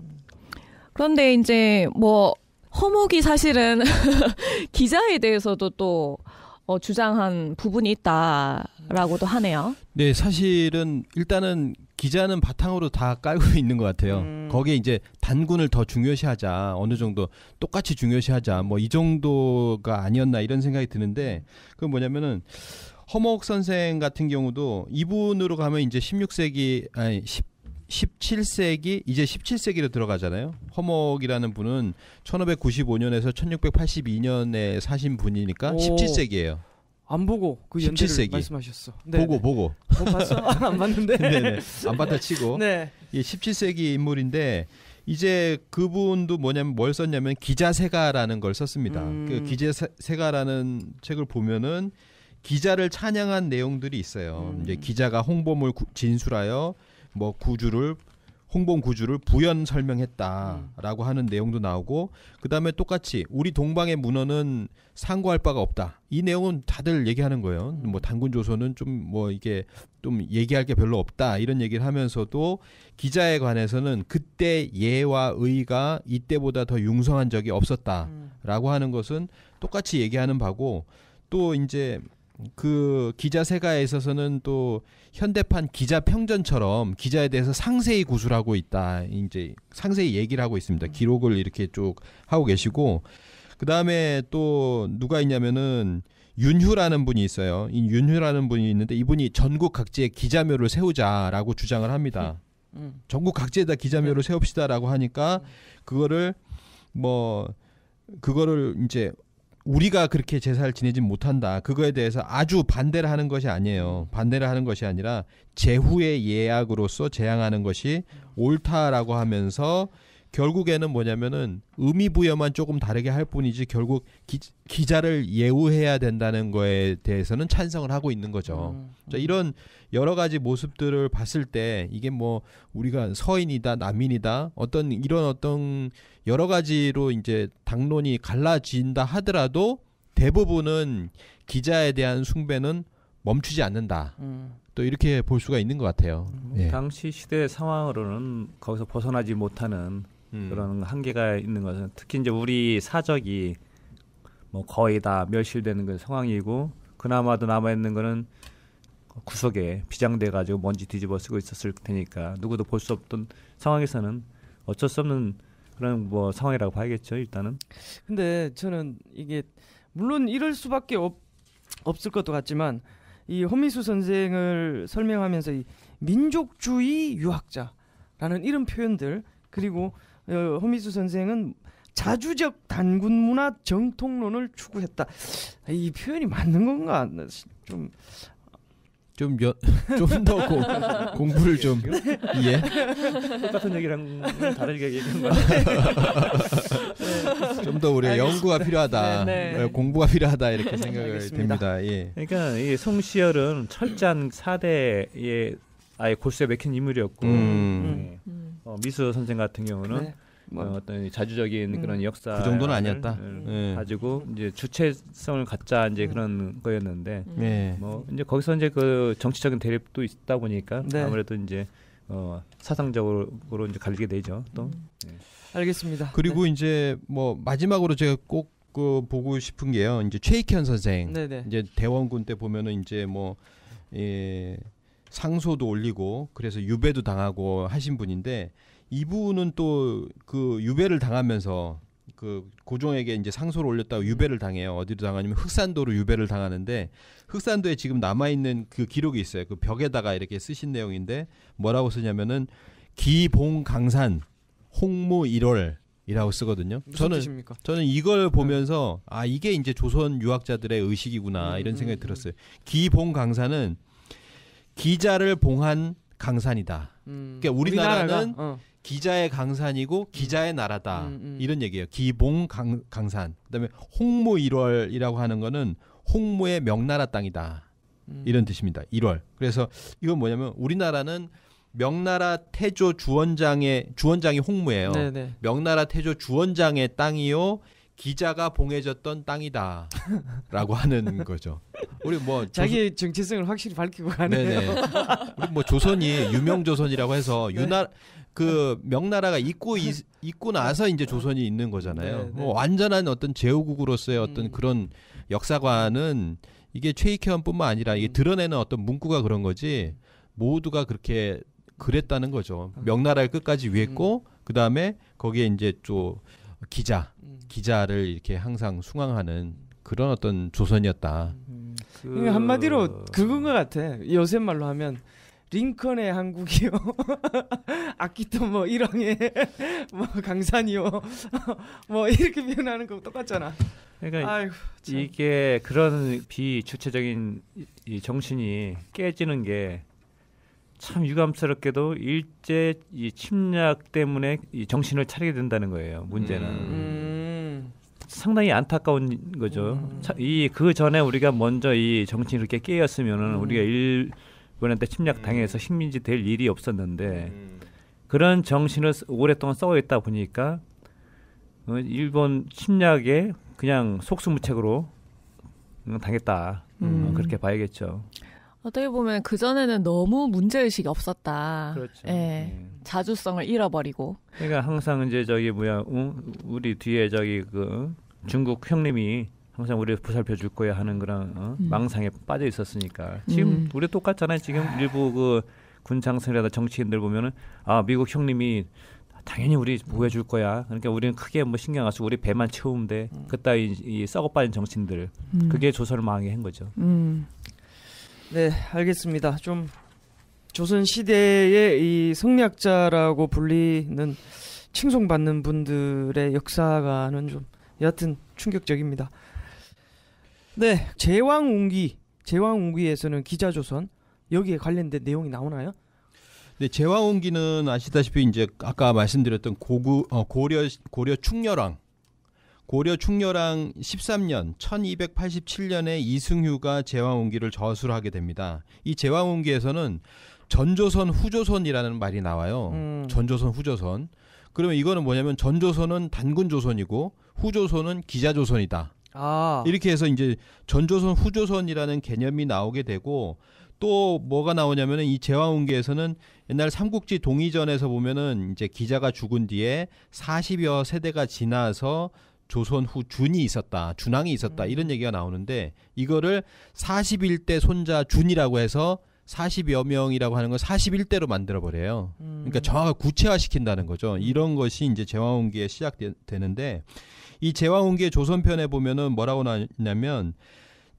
그런데 이제 뭐 허목이 사실은 기자에 대해서도 또 어, 주장한 부분이 있다라고도 하네요. 네, 사실은 일단은 기자는 바탕으로 다 깔고 있는 것 같아요. 음. 거기에 이제 단군을 더 중요시하자, 어느 정도 똑같이 중요시하자, 뭐 이 정도가 아니었나 이런 생각이 드는데 그 뭐냐면은 허목 선생 같은 경우도 이분으로 가면 이제 16세기 아니 10 17세기 이제 17세기로 들어가잖아요. 허목이라는 분은 1595년에서 1682년에 사신 분이니까 오. 17세기예요. 안 보고 그 17세기. 말씀하셨어. 네네. 보고 네. 보고. 뭐 봤어? 안 봤는데. 네네. 네. 안 봤다 치고. 네. 예, 17세기 인물인데 이제 그분도 뭐냐면 뭘 썼냐면 기자세가라는 걸 썼습니다. 음. 그 기자세가라는 책을 보면은 기자를 찬양한 내용들이 있어요. 음. 이제 기자가 홍보물 진술하여 뭐 구주를 홍봉 구주를 부연 음. 설명했다라고 음. 하는 내용도 나오고 그다음에 똑같이 우리 동방의 문헌은 상고할 바가 없다. 이 내용은 다들 얘기하는 거예요. 음. 뭐 단군 조선은 좀 뭐 이게 좀 얘기할 게 별로 없다 이런 얘기를 하면서도 기자에 관해서는 그때 예와 의가 이때보다 더 융성한 적이 없었다라고 음. 하는 것은 똑같이 얘기하는 바고 또 이제 그 기자 세가에 있어서는 또 현대판 기자 평전처럼 기자에 대해서 상세히 구술하고 있다. 이제 상세히 얘기를 하고 있습니다. 기록을 이렇게 쭉 하고 계시고 그 다음에 또 누가 있냐면은 윤휴라는 분이 있어요. 이 윤휴라는 분이 있는데 이분이 전국 각지에 기자묘를 세우자라고 주장을 합니다. 음. 전국 각지에다 기자묘를 네. 세웁시다라고 하니까 그거를 뭐 그거를 이제 우리가 그렇게 제사를 지내진 못한다. 그거에 대해서 아주 반대를 하는 것이 아니에요. 음. 반대를 하는 것이 아니라 제후의 예약으로서 제양하는 것이 옳다라고 하면서 결국에는 뭐냐면은 의미 부여만 조금 다르게 할 뿐이지 결국 기, 자를 예우해야 된다는 거에 대해서는 찬성을 하고 있는 거죠. 음, 음. 자, 이런 여러 가지 모습들을 봤을 때 이게 뭐 우리가 서인이다, 남인이다, 어떤 이런 어떤 여러 가지로 이제 당론이 갈라진다 하더라도 대부분은 기자에 대한 숭배는 멈추지 않는다. 음. 또 이렇게 볼 수가 있는 것 같아요. 음, 예. 당시 시대 상황으로는 거기서 벗어나지 못하는 음. 그런 한계가 있는 것은 특히 이제 우리 사적이 뭐 거의 다 멸실되는 그런 상황이고 그나마도 남아 있는 거는 구석에 비장돼 가지고 먼지 뒤집어 쓰고 있었을 테니까 누구도 볼 수 없던 상황에서는 어쩔 수 없는 그런 뭐 상황이라고 봐야겠죠 일단은 근데 저는 이게 물론 이럴 수밖에 없, 없을 것도 같지만 이 허미수 선생을 설명하면서 이 민족주의 유학자라는 이런 표현들 그리고 어, 허미수 선생은 자주적 단군 문화 정통론을 추구했다. 이 표현이 맞는 건가? 좀 좀좀더 공부를 좀 예. 똑같은 얘기랑 다른얘기는거 네. 좀더 우리가 연구가 필요하다, 네, 네. 네. 공부가 필요하다 이렇게 네, 생각을 됩니다. 예. 그러니까 이 송시열은 철저한 사대에 아예 골수에 맥힌 인물이었고 음. 음. 미스 선생 같은 경우는 네. 뭐. 어, 어떤 자주적인 음. 그런 역사 그 정도는 아니었다 음. 예. 가지고 이제 주체성을 갖자 이제 음. 그런 거였는데 음. 네. 뭐 이제 거기서 이제 그 정치적인 대립도 있다 보니까 네. 아무래도 이제 어, 사상적으로 이제 갈리게 되죠 또 음. 네. 알겠습니다 그리고 네. 이제 뭐 마지막으로 제가 꼭그 보고 싶은 게요 이제 최익현 선생 네네. 이제 대원군 때 보면은 이제 뭐 예, 상소도 올리고 그래서 유배도 당하고 하신 분인데 이분은 또 그 유배를 당하면서 그 고종에게 이제 상소를 올렸다고 유배를 당해요. 어디로 당하냐면 흑산도로 유배를 당하는데 흑산도에 지금 남아 있는 그 기록이 있어요. 그 벽에다가 이렇게 쓰신 내용인데 뭐라고 쓰냐면은 기봉 강산 홍무 1월 이라고 쓰거든요. 저는 뜻입니까? 저는 이걸 네. 보면서 아 이게 이제 조선 유학자들의 의식이구나 음, 이런 음, 생각이 음, 들었어요. 기봉 강사는 기자를 봉한 강산이다. 음. 그러니까 우리나라는 어. 기자의 강산이고 음. 기자의 나라다. 음, 음, 음. 이런 얘기예요. 기봉 강, 강산. 그다음에 홍무 1월이라고 하는 거는 홍무의 명나라 땅이다. 음. 이런 뜻입니다. 1월. 그래서 이건 뭐냐면 우리나라는 명나라 태조 주원장의 주원장이 홍무예요. 네네. 명나라 태조 주원장의 땅이요 기자가 봉해졌던 땅이다라고 하는 거죠. 우리 뭐 자기 조선... 정체성을 확실히 밝히고 가네요. 우리 뭐 조선이 유명 조선이라고 해서 네. 유나 네. 그 명나라가 있고 있, 고 나서 이제 조선이 있는 거잖아요. 네, 네. 뭐 완전한 어떤 제후국으로서의 어떤 음. 그런 역사관은 이게 최익현뿐만 아니라 이게 음. 드러내는 어떤 문구가 그런 거지 모두가 그렇게 그랬다는 거죠. 음. 명나라를 끝까지 위했고 음. 그 다음에 거기에 이제 좀 기자 음. 기자를 이렇게 항상 숭앙하는 그런 어떤 조선이었다. 음, 그... 한마디로 그건 것 같아. 요새 말로 하면 링컨의 한국이요. 아키토 뭐 일왕의 뭐 강산이요. 뭐 이렇게 표현하는 거 똑같잖아. 그러니까 아이고, 이게 그런 비주체적인 정신이 깨지는 게참 유감스럽게도 일제 이 침략 때문에 이 정신을 차리게 된다는 거예요. 문제는 음. 음. 상당히 안타까운 거죠. 음. 이그 전에 우리가 먼저 이 정신 이렇게 깨었으면 음. 우리가 일본한테 침략 당해서 음. 식민지 될 일이 없었는데 음. 그런 정신을 오랫동안 써있다 보니까 어, 일본 침략에 그냥 속수무책으로 당했다. 어, 그렇게 봐야겠죠. 어떻게 보면 그 전에는 너무 문제 의식이 없었다. 그렇죠. 예. 음. 자주성을 잃어버리고. 그러니까 항상 이제 저기 뭐야, 응? 우리 뒤에 저기 그 중국 형님이 항상 우리를 보살펴 줄 거야 하는 그런 어? 음. 망상에 빠져 있었으니까 음. 지금 음. 우리 똑같잖아요. 지금 아. 일부 그 군장성이라든 정치인들 보면은 아 미국 형님이 당연히 우리 보호해 줄 거야. 그러니까 우리는 크게 뭐 신경 안 쓰고 우리 배만 채우면 돼. 음. 그따위 이 썩어 빠진 정신들. 음. 그게 조선을 망하게 한 거죠. 음. 네, 알겠습니다. 좀 조선 시대의 이 성리학자라고 불리는 칭송받는 분들의 역사가는 좀 여하튼 충격적입니다. 네, 제왕운기, 제왕운기에서는 기자조선 여기에 관련된 내용이 나오나요? 네, 제왕운기는 아시다시피 이제 아까 말씀드렸던 고구 어, 고려 고려 충렬왕 고려 충렬왕 13년 1287년에 이승휴가 제왕옹기를 저술 하게 됩니다. 이 제왕옹기에서는 전조선 후조선이라는 말이 나와요. 음. 전조선 후조선. 그러면 이거는 뭐냐면 전조선은 단군 조선이고 후조선은 기자 조선이다. 아. 이렇게 해서 이제 전조선 후조선이라는 개념이 나오게 되고 또 뭐가 나오냐면이 제왕운기에서는 옛날 삼국지 동의전에서 보면은 이제 기자가 죽은 뒤에 40여 세대가 지나서 조선 후 준이 있었다, 준왕이 있었다 음. 이런 얘기가 나오는데 이거를 41대 손자 준이라고 해서 40여 명이라고 하는 걸 41대로 만들어 버려요. 그러니까 음. 그러니까 정확하게 구체화 시킨다는 거죠. 음. 이런 것이 이제 제왕원기에 시작되는데 이 제왕원기의 조선편에 보면은 뭐라고 나냐면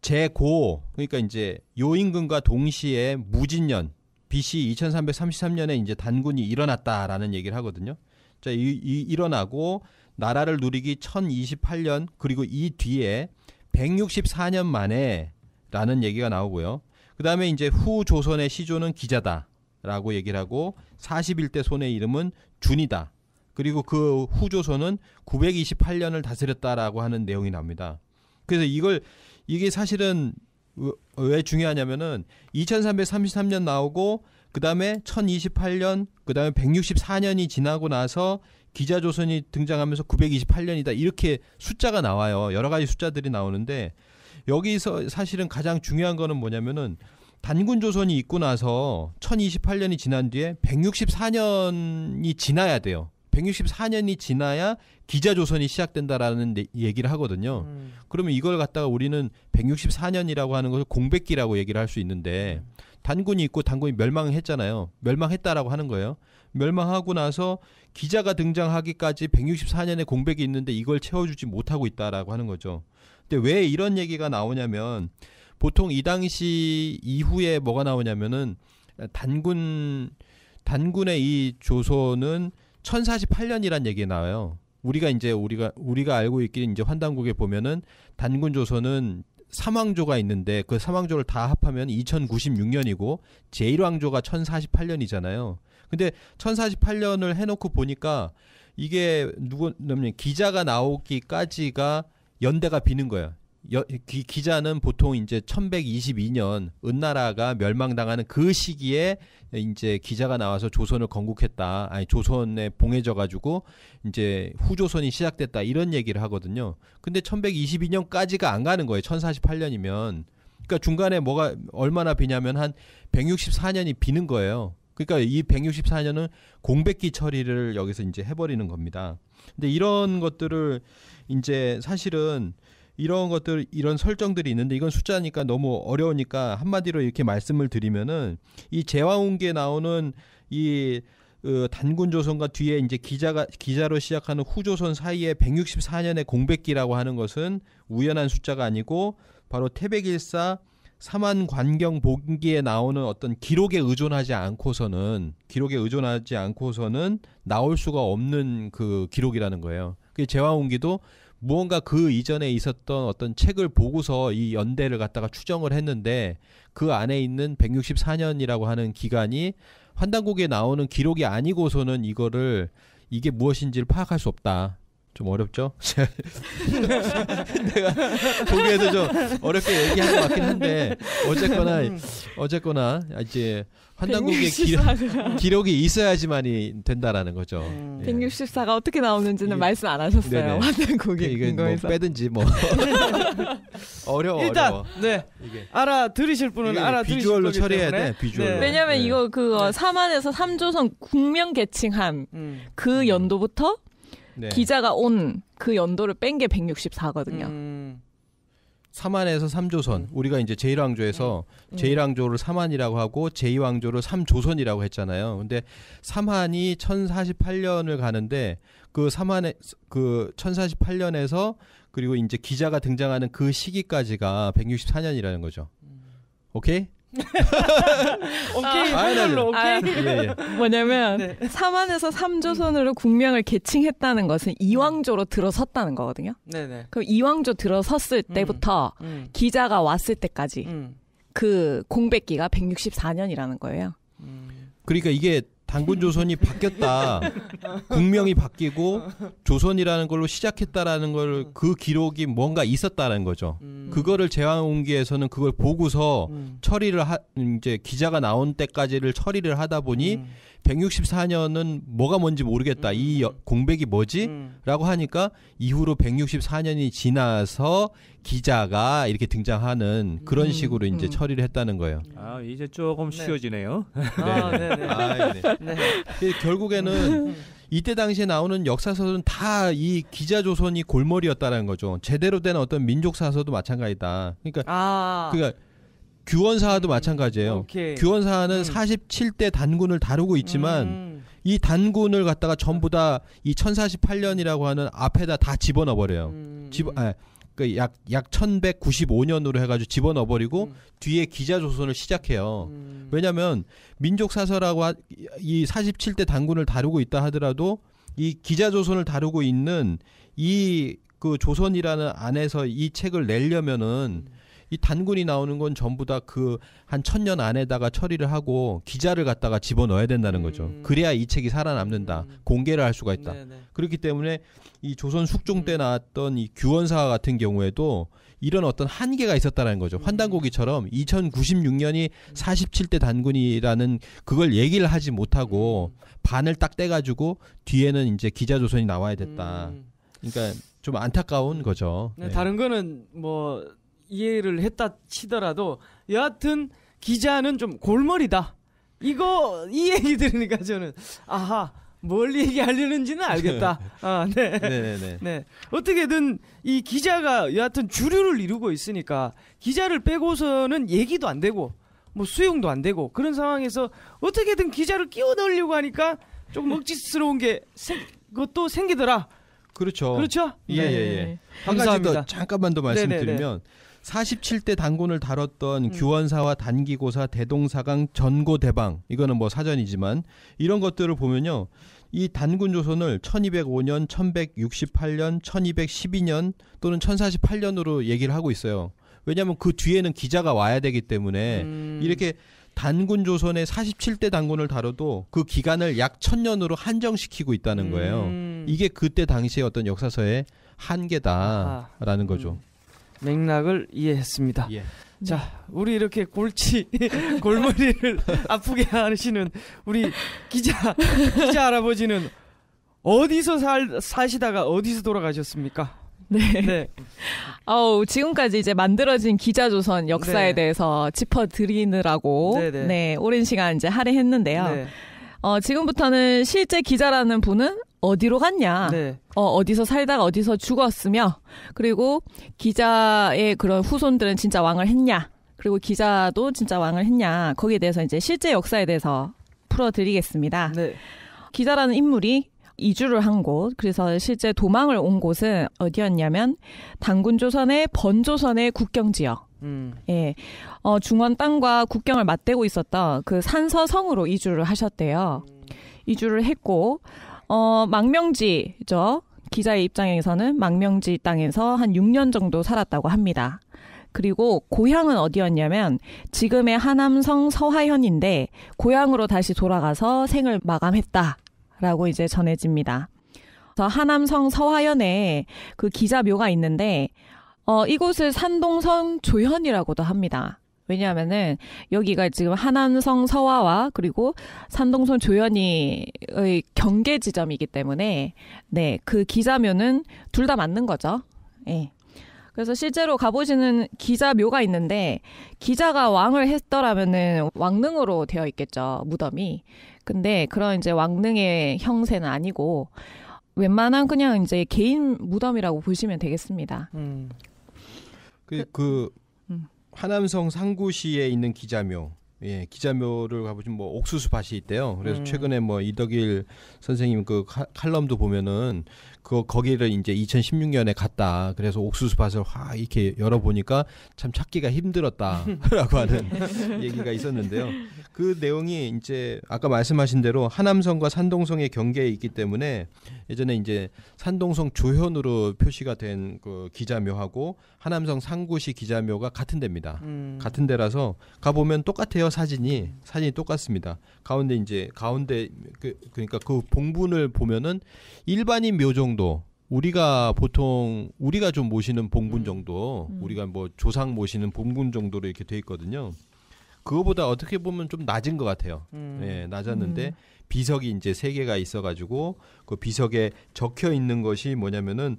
제 고 그러니까 이제 요인근과 동시에 무진년 BC 2333년에 이제 단군이 일어났다라는 얘기를 하거든요. 자, 이, 이 일어나고 나라를 누리기 1028년 그리고 이 뒤에 164년 만에라는 얘기가 나오고요. 그다음에 이제 후 조선의 시조는 기자다라고 얘기를 하고 41대 손의 이름은 준이다. 그리고 그후 조선은 928년을 다스렸다라고 하는 내용이 나옵니다 그래서 이걸 이게 사실은 왜 중요하냐면은 2333년 나오고 그다음에 1028년 그다음에 164년이 지나고 나서 기자조선이 등장하면서 928년이다 이렇게 숫자가 나와요. 여러 가지 숫자들이 나오는데 여기서 사실은 가장 중요한 거는 뭐냐면은 단군 조선이 있고 나서 1028년이 지난 뒤에 164년이 지나야 돼요. 164년이 지나야 기자 조선이 시작된다라는 얘기를 하거든요. 음. 그러면 이걸 갖다가 우리는 164년이라고 하는 것을 공백기라고 얘기를 할 수 있는데 음. 단군이 있고 단군이 멸망했잖아요. 멸망했다라고 하는 거예요. 멸망하고 나서 기자가 등장하기까지 164년의 공백이 있는데 이걸 채워주지 못하고 있다라고 하는 거죠. 근데 왜 이런 얘기가 나오냐면 보통 이 당시 이후에 뭐가 나오냐면은 단군 단군의 이 조서는 1048년이란 얘기 나와요. 우리가 이제 우리가 우리가 알고 있기는 이제 환단국에 보면은 단군 조서는 삼왕조가 있는데 그 삼왕조를 다 합하면 2096년이고 제1왕조가 1048년이잖아요. 근데 1048년을 해놓고 보니까 이게 누구 기자가 나오기까지가 연대가 비는 거예요. 여, 기, 기자는 보통 이제 1122년 은나라가 멸망당하는 그 시기에 이제 기자가 나와서 조선을 건국했다. 아니 조선에 봉해져 가지고 이제 후조선이 시작됐다. 이런 얘기를 하거든요. 근데 1122년까지가 안 가는 거예요. 1048년이면. 그러니까 중간에 뭐가 얼마나 비냐면 한 164년이 비는 거예요. 그러니까 이 164년은 공백기 처리를 여기서 이제 해버리는 겁니다. 근데 이런 것들을 이제 사실은 이런 것들 이런 설정들이 있는데 이건 숫자니까 너무 어려우니까 한마디로 이렇게 말씀을 드리면은 이 재화온기에 나오는 이그 어, 단군 조선과 뒤에 이제 기자가 기자로 시작하는 후조선 사이에 164년의 공백기라고 하는 것은 우연한 숫자가 아니고 바로 태백일사 사만 관경 보기에 나오는 어떤 기록에 의존하지 않고서는 기록에 의존하지 않고서는 나올 수가 없는 그 기록이라는 거예요. 그 재화온기도 무언가 그 이전에 있었던 어떤 책을 보고서 이 연대를 갖다가 추정을 했는데 그 안에 있는 164년이라고 하는 기간이 환단곡에 나오는 기록이 아니고서는 이거를 이게 무엇인지를 파악할 수 없다. 좀 어렵죠? 내가 보기에도 좀 어렵게 얘기한 것 같긴 한데 어쨌거나 음. 어쨌거나 이제 환단국의 기록, 이 있어야지만이 된다라는 거죠. 음. 예. 164가 어떻게 나오는지는 예. 말씀 안 하셨어요. 환단국의 이건 뭐 빼든지 뭐 어려워. 일단 어려워. 네 이게. 알아 들으실 분은 알아 비주얼로 처리해야 돼. 비주얼. 네. 왜냐면 네. 이거 그 네. 3안에서 3조선 국명 개칭한 음. 그 음. 연도부터 네. 기자가 온 그 연도를 뺀 게 164거든요. 음. 사만에서 삼조선 음. 우리가 이제 제1왕조에서 음. 제1왕조를 사만이라고 하고 제2왕조를 삼조선이라고 했잖아요. 근데 사만이 1048년을 가는데 그 사만에 그 1048년에서 그리고 이제 기자가 등장하는 그 시기까지가 164년이라는 거죠. 음. 오케이? 어. 오케이 아, 이걸로 아, 오케이. 아, 예, 예. 뭐냐면 네. 3안에서 3조선으로 국명을 계칭했다는 것은 이왕조로 들어섰다는 거거든요. 네네. 네. 그럼 이왕조 들어섰을 음. 때부터 음, 음. 기자가 왔을 때까지 음. 그 공백기가 164년이라는 거예요. 음. 그러니까 이게 당군 조선이 바뀌었다. 국명이 바뀌고 조선이라는 걸로 시작했다라는 걸 그 기록이 뭔가 있었다는 거죠. 음. 그거를 제왕옹기에서는 그걸 보고서 음. 처리를 하, 이제 기자가 나온 때까지를 처리를 하다 보니 음. 164년은 뭐가 뭔지 모르겠다. 음. 이 공백이 뭐지?라고 음. 하니까 이후로 164년이 지나서 기자가 이렇게 등장하는 그런 음. 식으로 이제 음. 처리를 했다는 거예요. 아 이제 조금 네. 쉬워지네요. 아, 네. 네. 네. 아, 네. 네. 결국에는 이때 당시에 나오는 역사서는 다 이 기자 조선이 골머리였다라는 거죠. 제대로 된 어떤 민족 사서도 마찬가지다. 그러니까 아. 그러니까 규원사도 마찬가지예요. 오케이. 규원사는 음. 47대 단군을 다루고 있지만 음. 이 단군을 갖다가 전부 다 이 1048년이라고 하는 앞에다 다 집어넣어 버려요. 음. 집 아, 그약약 약 1195년으로 해 가지고 집어넣어 버리고 음. 뒤에 기자 조선을 시작해요. 음. 왜냐면 하 민족 사서라고 하, 이 47대 단군을 다루고 있다 하더라도 이 기자 조선을 다루고 있는 이 그 조선이라는 안에서 이 책을 내려면은 음. 이 단군이 나오는 건 전부 다 그 한 천 년 안에다가 처리를 하고 기자를 갖다가 집어넣어야 된다는 거죠. 음. 그래야 이 책이 살아남는다. 음. 공개를 할 수가 있다. 네네. 그렇기 때문에 이 조선 숙종 때 음. 나왔던 이 규원사 같은 경우에도 이런 어떤 한계가 있었다는 거죠. 환단고기처럼 2096년이 음. 47대 단군이라는 그걸 얘기를 하지 못하고 음. 반을 딱 떼가지고 뒤에는 이제 기자 조선이 나와야 됐다. 그러니까 좀 안타까운 거죠. 네, 네. 다른 거는 뭐 이해를 했다 치더라도 여하튼 기자는 좀 골머리다. 이거 이 얘기 들으니까 저는 아하 뭘 얘기하려는지는 알겠다. 아, 네. 네네네. 네. 어떻게든 이 기자가 여하튼 주류를 이루고 있으니까 기자를 빼고서는 얘기도 안 되고 뭐 수용도 안 되고 그런 상황에서 어떻게든 기자를 끼워 넣으려고 하니까 조금 억지스러운 게 생, 그것도 생기더라. 그렇죠. 그렇죠. 예예예. 네. 예, 예. 예. 네. 한 가지 더 잠깐만 더 네, 네, 말씀드리면 네네네. 47대 단군을 다뤘던 음. 규원사와 단기고사, 대동사강, 전고대방 이거는 뭐 사전이지만 이런 것들을 보면요. 이 단군 조선을 1205년, 1168년, 1212년 또는 1048년으로 얘기를 하고 있어요. 왜냐하면 그 뒤에는 기자가 와야 되기 때문에 음. 이렇게 단군 조선의 47대 단군을 다뤄도 그 기간을 약 1000년으로 한정시키고 있다는 거예요. 음. 이게 그때 당시의 어떤 역사서의 한계다라는 아, 거죠. 음. 맥락을 이해했습니다. 예. 자, 네. 우리 이렇게 골치 골머리를 아프게 하시는 우리 기자 기자 할아버지는 어디서 살, 사시다가 어디서 돌아가셨습니까? 네. 네. 어우, 지금까지 이제 만들어진 기자조선 역사에 네. 대해서 짚어드리느라고 네네. 네. 네 오랜 시간 이제 할애했는데요. 네. 어, 지금부터는 실제 기자라는 분은 어디로 갔냐, 네. 어, 어디서 살다가 어디서 죽었으며, 그리고 기자의 그런 후손들은 진짜 왕을 했냐, 그리고 기자도 진짜 왕을 했냐, 거기에 대해서 이제 실제 역사에 대해서 풀어드리겠습니다. 네. 기자라는 인물이 이주를 한 곳, 그래서 실제 도망을 온 곳은 어디였냐면 당군 조선의 번조선의 국경 지역. 음. 예, 어, 중원 땅과 국경을 맞대고 있었던 그 산서성으로 이주를 하셨대요. 음. 이주를 했고 어, 망명지죠. 기자의 입장에서는 망명지 땅에서 한 6년 정도 살았다고 합니다. 그리고 고향은 어디였냐면 지금의 하남성 서하현인데 고향으로 다시 돌아가서 생을 마감했다라고 이제 전해집니다. 그래서 하남성 서하현에 그 기자묘가 있는데 어, 이곳을 산동성 조현이라고도 합니다. 왜냐하면은 여기가 지금 한남성 서화와 그리고 산동선 조현이의 경계 지점이기 때문에 네 그 기자묘는 둘 다 맞는 거죠. 예. 네. 그래서 실제로 가보시는 기자묘가 있는데 기자가 왕을 했더라면은 왕릉으로 되어 있겠죠 무덤이. 근데 그런 이제 왕릉의 형세는 아니고 웬만한 그냥 이제 개인 무덤이라고 보시면 되겠습니다. 음. 그, 그 하남성 상구시에 있는 기자묘 예, 기자묘를 가보신뭐 옥수수 밭이 있대요. 그래서 음. 최근에 뭐 이덕일 선생님 그 칼럼도 보면은 그 거기를 이제 2016년에 갔다. 그래서 옥수수밭을 확 이렇게 열어보니까 참 찾기가 힘들었다라고 하는 얘기가 있었는데요. 그 내용이 이제 아까 말씀하신 대로 하남성과 산동성의 경계에 있기 때문에 예전에 이제 산동성 조현으로 표시가 된 그 기자묘하고 하남성 상구시 기자묘가 같은 데입니다. 음. 같은 데라서 가 보면 똑같아요 사진이 사진이 똑같습니다. 가운데 이제 가운데 그, 그러니까 그 봉분을 보면은 일반인 묘종 정도 우리가 보통 우리가 좀 모시는 봉분 음. 정도 음. 우리가 뭐 조상 모시는 봉분 정도로 이렇게 돼 있거든요. 그거보다 어떻게 보면 좀 낮은 것 같아요. 음. 예, 낮았는데 음. 비석이 이제 세 개가 있어가지고 그 비석에 적혀 있는 것이 뭐냐면은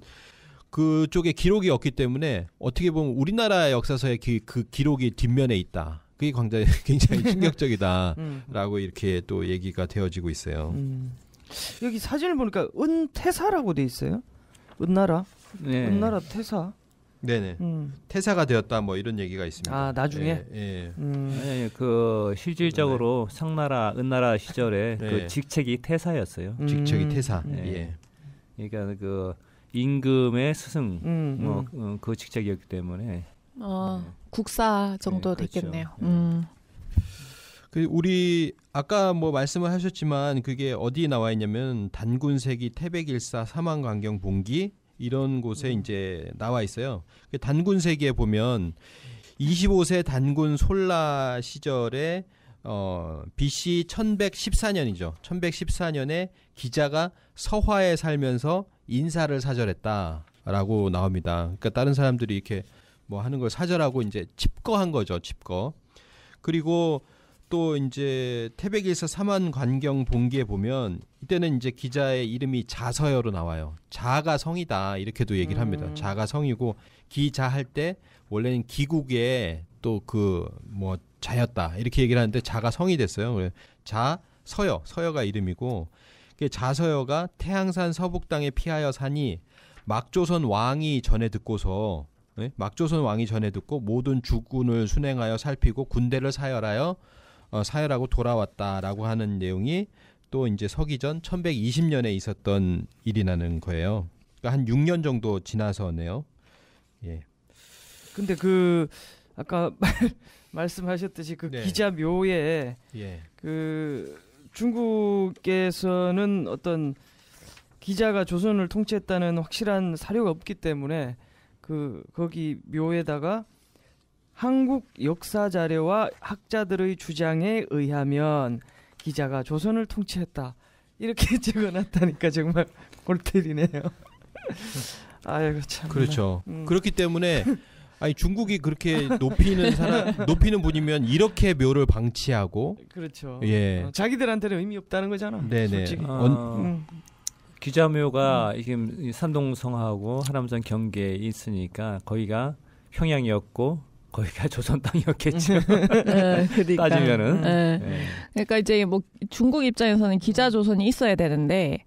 그쪽에 기록이 없기 때문에 어떻게 보면 우리나라 역사서의 기, 그 기록이 뒷면에 있다. 그게 굉장히, 굉장히 충격적이다라고 음. 이렇게 또 얘기가 되어지고 있어요. 음. 여기 사진을 보니까 은태사라고돼 있어요. 은나라. 네. 은나라 퇴사. 네네. 음. 퇴사가 되었다 뭐 이런 얘기가 있습니다. 아 나중에. 예. 예. 음. 예그 실질적으로 네. 상나라 은나라 시절에 예. 그 직책이 태사였어요 음. 직책이 퇴사. 네. 예. 그러니까 그 임금의 스승 음, 뭐그 음. 어, 직책이었기 때문에. 어 국사 정도 네, 그렇죠. 됐겠네요. 그렇죠. 음. 그 우리 아까 뭐 말씀을 하셨지만 그게 어디 에 나와 있냐면 단군세기 태백일사 사망광경 봉기 이런 곳에 음. 이제 나와 있어요. 그 단군세기에 보면 25세 단군 솔라 시절에 어, BC 1114년이죠. 1114년에 기자가 서화에 살면서 인사를 사절했다라고 나옵니다. 그러니까 다른 사람들이 이렇게 뭐 하는 걸 사절하고 이제 칩거한 거죠. 칩거. 그리고 또 이제 태백에서 삼한 관경 본기에 보면 이때는 이제 기자의 이름이 자서여로 나와요. 자가 성이다 이렇게도 얘기를 합니다. 음. 자가 성이고 기자 할 때 원래는 기국의 또 그 뭐 자였다 이렇게 얘기를 하는데 자가 성이 됐어요. 자 서여 서여가 이름이고 자서여가 태양산 서북당에 피하여 사니 막조선 왕이 전에 듣고서 예? 막조선 왕이 전에 듣고 모든 주군을 순행하여 살피고 군대를 사열하여 어, 사열하고 돌아왔다라고 하는 내용이 또 이제 서기 전 1120년에 있었던 일이라는 거예요. 그러니까 한 6년 정도 지나서네요. 예. 근데 그 아까 말, 말씀하셨듯이 그 네. 기자 묘에 예. 그 중국에서는 어떤 기자가 조선을 통치했다는 확실한 사료가 없기 때문에 그 거기 묘에다가 한국 역사 자료와 학자들의 주장에 의하면 기자가 조선을 통치했다. 이렇게 적어놨다니까 정말 골때리네요. 아이고 그 참. 그렇죠. 음. 그렇기 때문에 아니 중국이 그렇게 높이는 사람 높이는 분이면 이렇게 묘를 방치하고 그렇죠. 예. 어, 자기들한테는 의미 없다는 거잖아. 네네. 어. 음. 기자묘가 음. 이게 산동성하고 하남산 경계에 있으니까 거기가 평양이었고 거기가 조선 땅이었겠죠. 음. 네, 그러니까. 따지면은. 네. 네. 그러니까 이제 뭐 중국 입장에서는 기자 조선이 있어야 되는데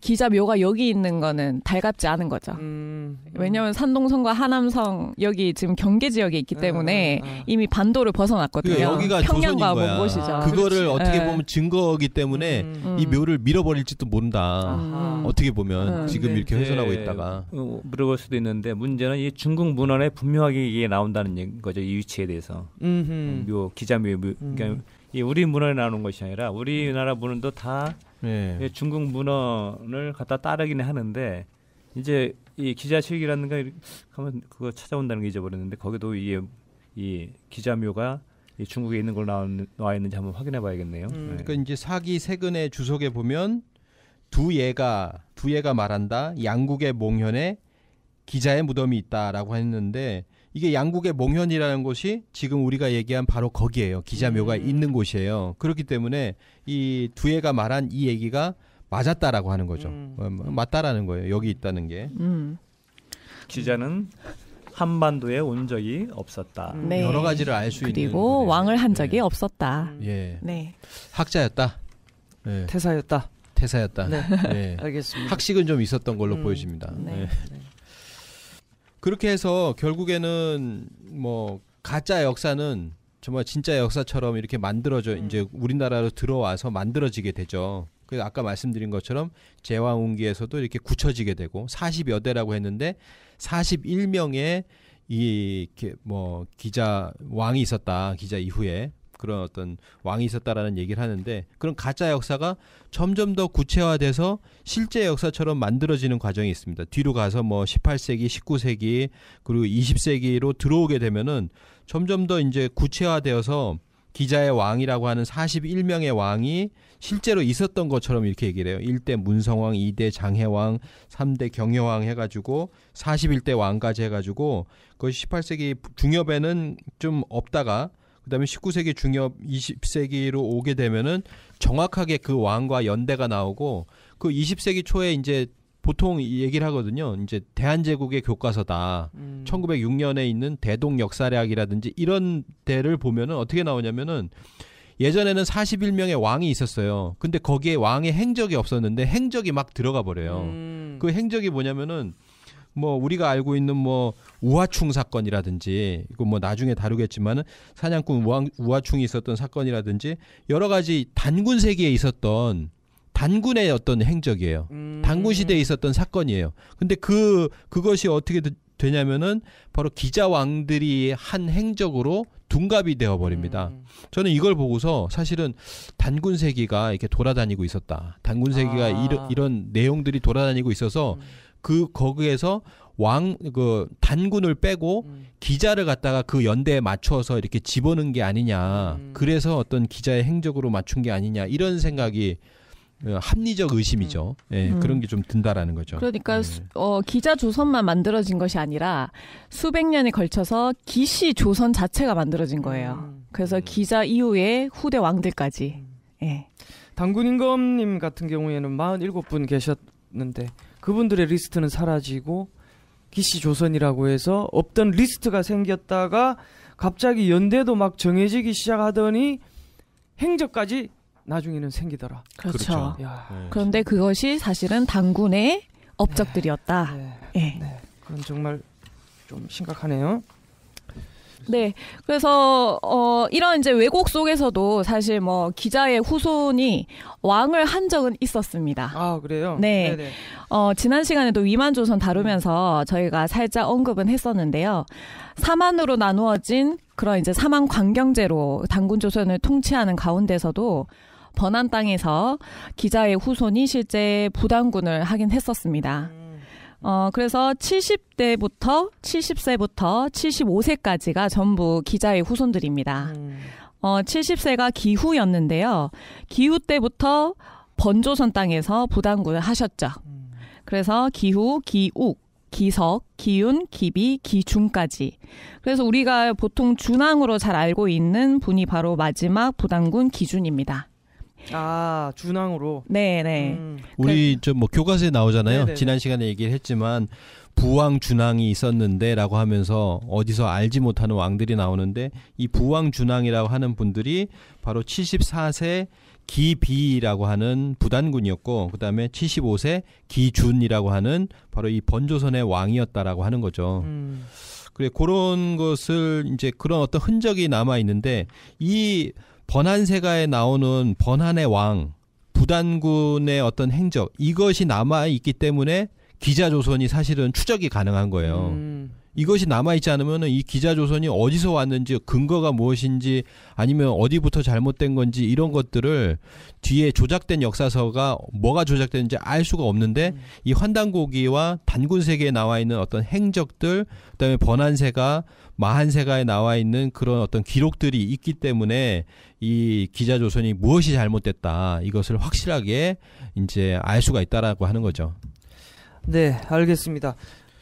기자묘가 여기 있는 거는 달갑지 않은 거죠. 음, 음. 왜냐하면 산동성과 하남성 여기 지금 경계 지역에 있기 아, 때문에 아, 아. 이미 반도를 벗어났거든요. 그러니까 평양과 먼 곳이죠. 아, 그거를 그렇지. 어떻게 예. 보면 증거이기 때문에 음, 음, 이 묘를 밀어버릴지도 모른다. 어떻게 보면 음. 지금 이렇게 훼손하고 있다가 어, 물어볼 수도 있는데 문제는 이 중국 문헌에 분명하게 이게 나온다는 거죠. 이 위치에 대해서 묘 기자묘 묘, 음. 그러니까 이 우리 문헌에 나오는 것이 아니라 우리나라 문헌도 다 예. 예. 중국 문헌을 갖다 따르기는 하는데 이제 이 기자실이라는가 걸 하면 그거 찾아온다는 게 잊어버렸는데 거기도 이게 이 기자묘가 이 중국에 있는 걸 나와 있는지 한번 확인해 봐야겠네요. 음, 네. 그러니까 네. 이제 사기 세근의 주석에 보면 두 예가 두 예가 말한다. 양국의 몽현에 기자의 무덤이 있다라고 했는데 이게 양국의 몽현이라는 곳이 지금 우리가 얘기한 바로 거기에요. 기자묘가 음. 있는 곳이에요. 그렇기 때문에 이 두예가 말한 이 얘기가 맞았다라고 하는 거죠. 음. 어, 뭐 맞다라는 거예요. 여기 있다는 게. 음. 기자는 한반도에 온 적이 없었다. 음. 네. 여러 가지를 알 수 있는 그리고 왕을 한 적이 네. 없었다. 음. 예. 네. 학자였다. 예. 태사였다. 태사였다. 네. 예. 알겠습니다. 학식은 좀 있었던 걸로 음. 보여집니다. 네. 예. 그렇게 해서 결국에는 뭐 가짜 역사는 정말 진짜 역사처럼 이렇게 만들어져 음. 이제 우리나라로 들어와서 만들어지게 되죠. 그래서 아까 말씀드린 것처럼 제왕운기에서도 이렇게 굳혀지게 되고 40여 대라고 했는데 41명의 이 뭐 기자 왕이 있었다 기자 이후에 그런 어떤 왕이 있었다라는 얘기를 하는데 그런 가짜 역사가 점점 더 구체화돼서 실제 역사처럼 만들어지는 과정이 있습니다. 뒤로 가서 뭐 18세기, 19세기 그리고 20세기로 들어오게 되면은 점점 더 이제 구체화되어서 기자의 왕이라고 하는 41명의 왕이 실제로 있었던 것처럼 이렇게 얘기를 해요. 1대 문성왕, 2대 장해왕, 3대 경여왕 해가지고 41대 왕까지 해가지고 그 18세기 중엽에는 좀 없다가 그다음에 19세기 중엽 20세기로 오게 되면은 정확하게 그 왕과 연대가 나오고 그 20세기 초에 이제 보통 얘기를 하거든요. 이제 대한제국의 교과서다. 음. 1906년에 있는 대동 역사대학이라든지 이런 데를 보면은 어떻게 나오냐면은 예전에는 41명의 왕이 있었어요. 근데 거기에 왕의 행적이 없었는데 행적이 막 들어가 버려요. 음. 그 행적이 뭐냐면은 뭐 우리가 알고 있는 뭐 우화충 사건이라든지 이거 뭐 나중에 다루겠지만은 사냥꾼 우하, 우화충이 있었던 사건이라든지 여러 가지 단군 세계에 있었던 단군의 어떤 행적이에요. 음. 단군 시대에 있었던 사건이에요. 근데 그 그것이 어떻게 되냐면은 바로 기자 왕들이 한 행적으로 둔갑이 되어 버립니다. 음. 저는 이걸 보고서 사실은 단군 세기가 이렇게 돌아다니고 있었다. 단군 세기가 아. 이런, 이런 내용들이 돌아다니고 있어서 음. 그 거기에서 왕 그 단군을 빼고 음. 기자를 갖다가 그 연대에 맞춰서 이렇게 집어넣은 게 아니냐. 음. 그래서 어떤 기자의 행적으로 맞춘 게 아니냐. 이런 생각이 어, 합리적 의심이죠. 음. 예, 음. 그런 게 좀 든다라는 거죠. 그러니까 예. 수, 어, 기자 조선만 만들어진 것이 아니라 수백 년에 걸쳐서 기시 조선 자체가 만들어진 거예요. 음. 그래서 음. 기자 이후에 후대 왕들까지. 음. 예. 당군 임금님 같은 경우에는 47분 계셨는데 그분들의 리스트는 사라지고 기씨 조선이라고 해서 없던 리스트가 생겼다가 갑자기 연대도 막 정해지기 시작하더니 행적까지 나중에는 생기더라. 그렇죠. 그렇죠. 네. 그런데 그것이 사실은 당군의 업적들이었다. 네. 네. 네. 그건 정말 좀 심각하네요. 네. 그래서 어 이런 이제 왜곡 속에서도 사실 뭐 기자의 후손이 왕을 한 적은 있었습니다. 아, 그래요? 네. 네네. 어 지난 시간에도 위만 조선 다루면서 저희가 살짝 언급은 했었는데요. 사만으로 나누어진 그런 이제 사만 관경제로 당군 조선을 통치하는 가운데서도 번안 땅에서 기자의 후손이 실제 부당군을 하긴 했었습니다. 음. 어, 그래서 70대부터 70세부터 75세까지가 전부 기자의 후손들입니다. 음. 어, 70세가 기후였는데요. 기후 때부터 번조선 땅에서 부당군을 하셨죠. 음. 그래서 기후, 기욱, 기석, 기운, 기비, 기중까지. 그래서 우리가 보통 준항으로 잘 알고 있는 분이 바로 마지막 부당군 기준입니다. 아 준항으로. 네네. 음. 우리 그, 좀뭐 교과서에 나오잖아요. 네네네. 네, 네. 지난 시간에 얘기를 했지만 부왕 준왕이 있었는데라고 하면서 어디서 알지 못하는 왕들이 나오는데 이 부왕 준왕이라고 하는 분들이 바로 74세 기비라고 하는 부단군이었고 그다음에 75세 기준이라고 하는 바로 이 번조선의 왕이었다라고 하는 거죠. 음. 그래 그런 것을 이제 그런 어떤 흔적이 남아 있는데 이 번안세가에 나오는 번안의 왕, 부단군의 어떤 행적 이것이 남아 있기 때문에 기자 조선이 사실은 추적이 가능한 거예요. 음. 이것이 남아 있지 않으면 이 기자 조선이 어디서 왔는지 근거가 무엇인지 아니면 어디부터 잘못된 건지 이런 것들을 뒤에 조작된 역사서가 뭐가 조작됐는지 알 수가 없는데 음. 이 환단고기와 단군 세계에 나와 있는 어떤 행적들 그다음에 번안세가 마한세가에 나와 있는 그런 어떤 기록들이 있기 때문에 이 기자 조선이 무엇이 잘못됐다 이것을 확실하게 이제 알 수가 있다라고 하는 거죠. 네, 알겠습니다.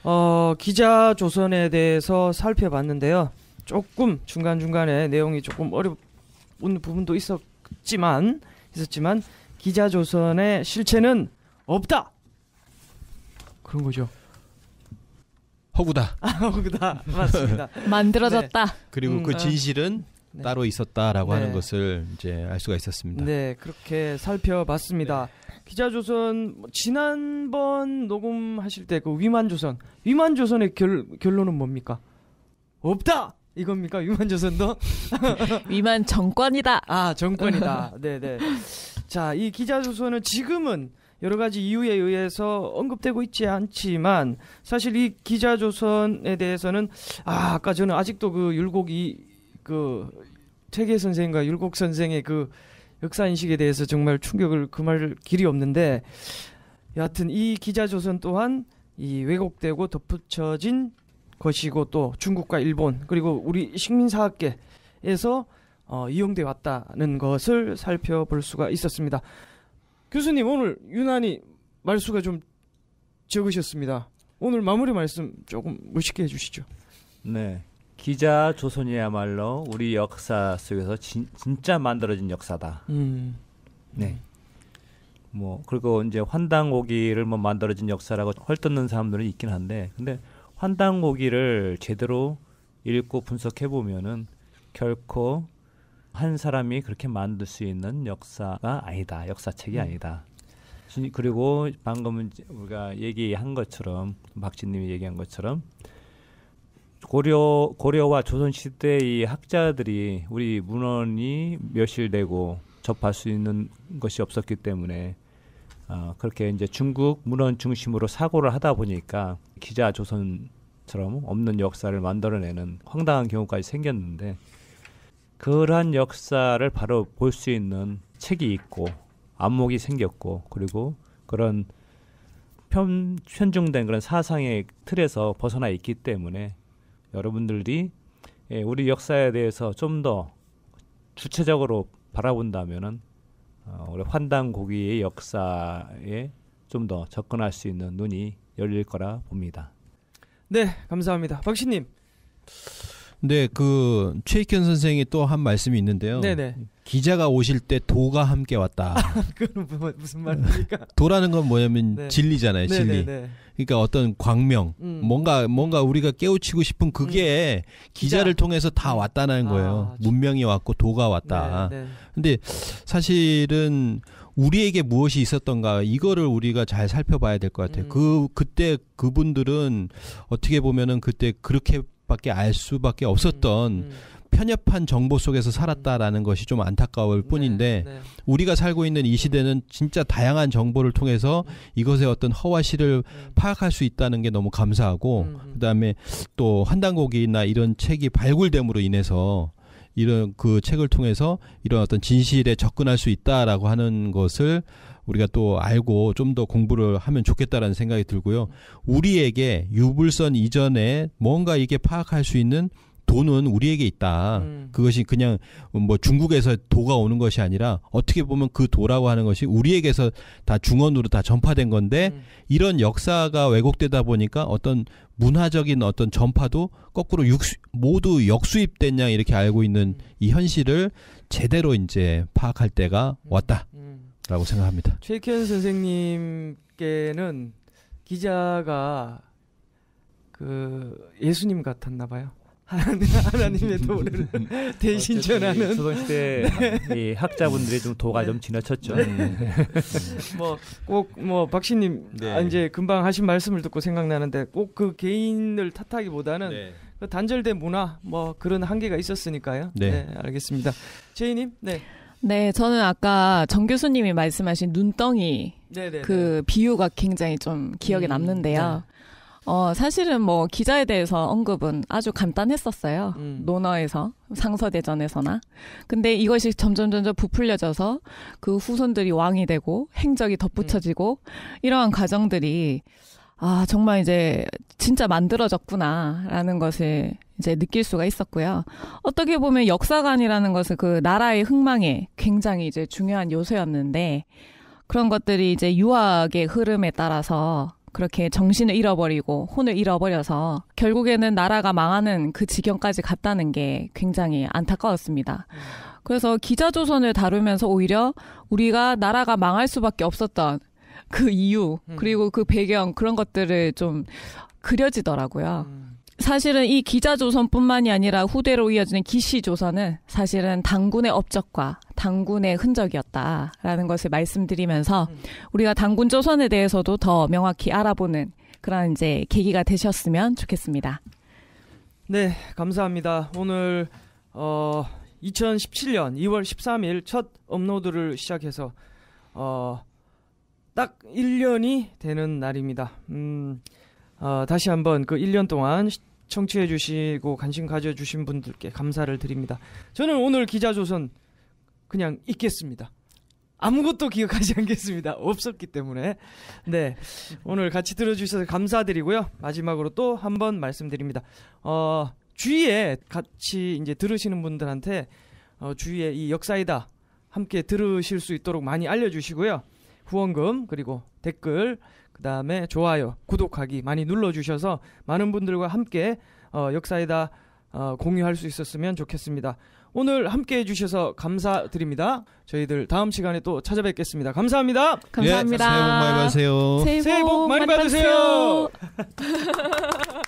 어, 기자 조선에 대해서 살펴봤는데요. 조금 중간중간에 내용이 조금 어려운 부분도 있었지만 있었지만 기자 조선의 실체는 없다. 그런 거죠. 허구다. 아, 허구다. 맞습니다. 만들어졌다. 네. 그리고 음, 그 아, 진실은 네. 따로 있었다라고 네. 하는 것을 이제 알 수가 있었습니다. 네, 그렇게 살펴봤습니다. 네. 기자조선 뭐 지난번 녹음하실 때 그 위만조선 위만조선의 결, 결론은 뭡니까? 없다. 이겁니까 위만조선도 위만 정권이다. 아 정권이다. 네네. 자이 기자조선은 지금은 여러 가지 이유에 의해서 언급되고 있지 않지만 사실 이 기자 조선에 대해서는 아 아까 저는 아직도 그 율곡이 그 퇴계 선생과 율곡 선생의 그 역사 인식에 대해서 정말 충격을 금할 길이 없는데 여하튼 이 기자 조선 또한 이 왜곡되고 덧붙여진 것이고 또 중국과 일본 그리고 우리 식민 사학계에서 어, 이용돼 왔다는 것을 살펴볼 수가 있었습니다. 교수님 오늘 유난히 말수가 좀 적으셨습니다. 오늘 마무리 말씀 조금 멋있게 해주시죠. 네. 기자 조선이야말로 우리 역사 속에서 진, 진짜 만들어진 역사다. 음. 네. 음. 뭐 그리고 이제 환단고기를 뭐 만들어진 역사라고 헐뜯는 사람들은 있긴 한데 근데 환단고기를 제대로 읽고 분석해 보면은 결코 한 사람이 그렇게 만들 수 있는 역사가 아니다. 역사책이 음. 아니다. 그리고 방금 우리가 얘기한 것처럼 박진님이 얘기한 것처럼 고려 고려와 조선 시대의 학자들이 우리 문헌이 멸실되고 접할 수 있는 것이 없었기 때문에 어, 그렇게 이제 중국 문헌 중심으로 사고를 하다 보니까 기자 조선처럼 없는 역사를 만들어내는 황당한 경우까지 생겼는데 그러한 역사를 바로 볼 수 있는 책이 있고 안목이 생겼고 그리고 그런 편, 편중된 그런 사상의 틀에서 벗어나 있기 때문에 여러분들이 예, 우리 역사에 대해서 좀 더 주체적으로 바라본다면은 어, 우리 환단 고기의 역사에 좀 더 접근할 수 있는 눈이 열릴 거라 봅니다. 네, 감사합니다. 박신님. 네, 그 최익현 선생이 또 한 말씀이 있는데요. 네네. 기자가 오실 때 도가 함께 왔다. 그건 무슨 말입니까? 도라는 건 뭐냐면 네. 진리잖아요, 네, 진리. 네네네. 네. 그러니까 어떤 광명, 음. 뭔가 뭔가 우리가 깨우치고 싶은 그게 음. 기자를 기자. 통해서 다 음. 왔다는 아, 거예요. 아, 문명이 왔고 도가 왔다. 네네. 네. 근데 사실은 우리에게 무엇이 있었던가 이거를 우리가 잘 살펴봐야 될 것 같아요. 음. 그 그때 그분들은 어떻게 보면은 그때 그렇게 밖에 알 수밖에 음, 없었던 음, 음. 편협한 정보 속에서 살았다라는 음. 것이 좀 안타까울 네, 뿐인데 네, 네. 우리가 살고 있는 이 시대는 진짜 다양한 정보를 통해서 음. 이것의 어떤 허와 실을 파악할 수 있다는 게 너무 감사하고 그다음에 또 한단곡이나 이런 책이 발굴됨으로 인해서 이런 그 책을 통해서 이런 어떤 진실에 접근할 수 있다라고 하는 것을 우리가 또 알고 좀 더 공부를 하면 좋겠다라는 생각이 들고요. 우리에게 유불선 이전에 뭔가 이게 파악할 수 있는 돈은 우리에게 있다. 음. 그것이 그냥 뭐 중국에서 도가 오는 것이 아니라 어떻게 보면 그 도라고 하는 것이 우리에게서 다 중원으로 다 전파된 건데 음. 이런 역사가 왜곡되다 보니까 어떤 문화적인 어떤 전파도 거꾸로 육수, 모두 역수입됐냐 이렇게 알고 있는 음. 이 현실을 제대로 이제 파악할 때가 왔다. 음. 라고 생각합니다. 최현 선생님께는 기자가 그 예수님 같았나 봐요. 하나님, 의 도를 어, 대신 전하는 조선시대 네. 학자분들의 좀 도가 네. 좀 지나쳤죠. 뭐 꼭 뭐 박신님 네. 뭐 뭐 네. 아, 이제 금방 하신 말씀을 듣고 생각나는데 꼭 그 개인을 탓하기보다는 네. 그 단절된 문화 뭐 그런 한계가 있었으니까요. 네, 네 알겠습니다. 제이님, 네. 네, 저는 아까 정 교수님이 말씀하신 눈덩이 네네네. 그 비유가 굉장히 좀 기억에 음, 남는데요. 네. 어, 사실은 뭐 기자에 대해서 언급은 아주 간단했었어요. 음. 논어에서, 상서대전에서나. 근데 이것이 점점 점점 부풀려져서 그 후손들이 왕이 되고 행적이 덧붙여지고 음. 이러한 과정들이 아, 정말 이제 진짜 만들어졌구나라는 것을 이제 느낄 수가 있었고요. 어떻게 보면 역사관이라는 것은 그 나라의 흥망에 굉장히 이제 중요한 요소였는데 그런 것들이 이제 유학의 흐름에 따라서 그렇게 정신을 잃어버리고 혼을 잃어버려서 결국에는 나라가 망하는 그 지경까지 갔다는 게 굉장히 안타까웠습니다. 그래서 기자조선을 다루면서 오히려 우리가 나라가 망할 수밖에 없었던 그 이유, 음. 그리고 그 배경, 그런 것들을 좀 그려지더라고요. 음. 사실은 이 기자조선뿐만이 아니라 후대로 이어지는 기시조선은 사실은 당군의 업적과 당군의 흔적이었다라는 것을 말씀드리면서 음. 우리가 당군 조선에 대해서도 더 명확히 알아보는 그런 이제 계기가 되셨으면 좋겠습니다. 네, 감사합니다. 오늘 어, 2017년 2월 13일 첫 업로드를 시작해서 어, 딱 1년이 되는 날입니다. 음, 어, 다시 한번 그 1년 동안 청취해 주시고 관심 가져 주신 분들께 감사를 드립니다. 저는 오늘 기자조선 그냥 있겠습니다. 아무것도 기억하지 않겠습니다. 없었기 때문에. 네. 오늘 같이 들어주셔서 감사드리고요. 마지막으로 또 한 번 말씀드립니다. 어, 주위에 같이 이제 들으시는 분들한테 어, 주위에 이 역사이다 함께 들으실 수 있도록 많이 알려주시고요. 후원금, 그리고 댓글, 그 다음에 좋아요, 구독하기 많이 눌러주셔서 많은 분들과 함께 어, 역사에다 어, 공유할 수 있었으면 좋겠습니다. 오늘 함께 해주셔서 감사드립니다. 저희들 다음 시간에 또 찾아뵙겠습니다. 감사합니다. 감사합니다. 네, 예, 새해 복 많이 받으세요. 새해 복, 많이 받으세요.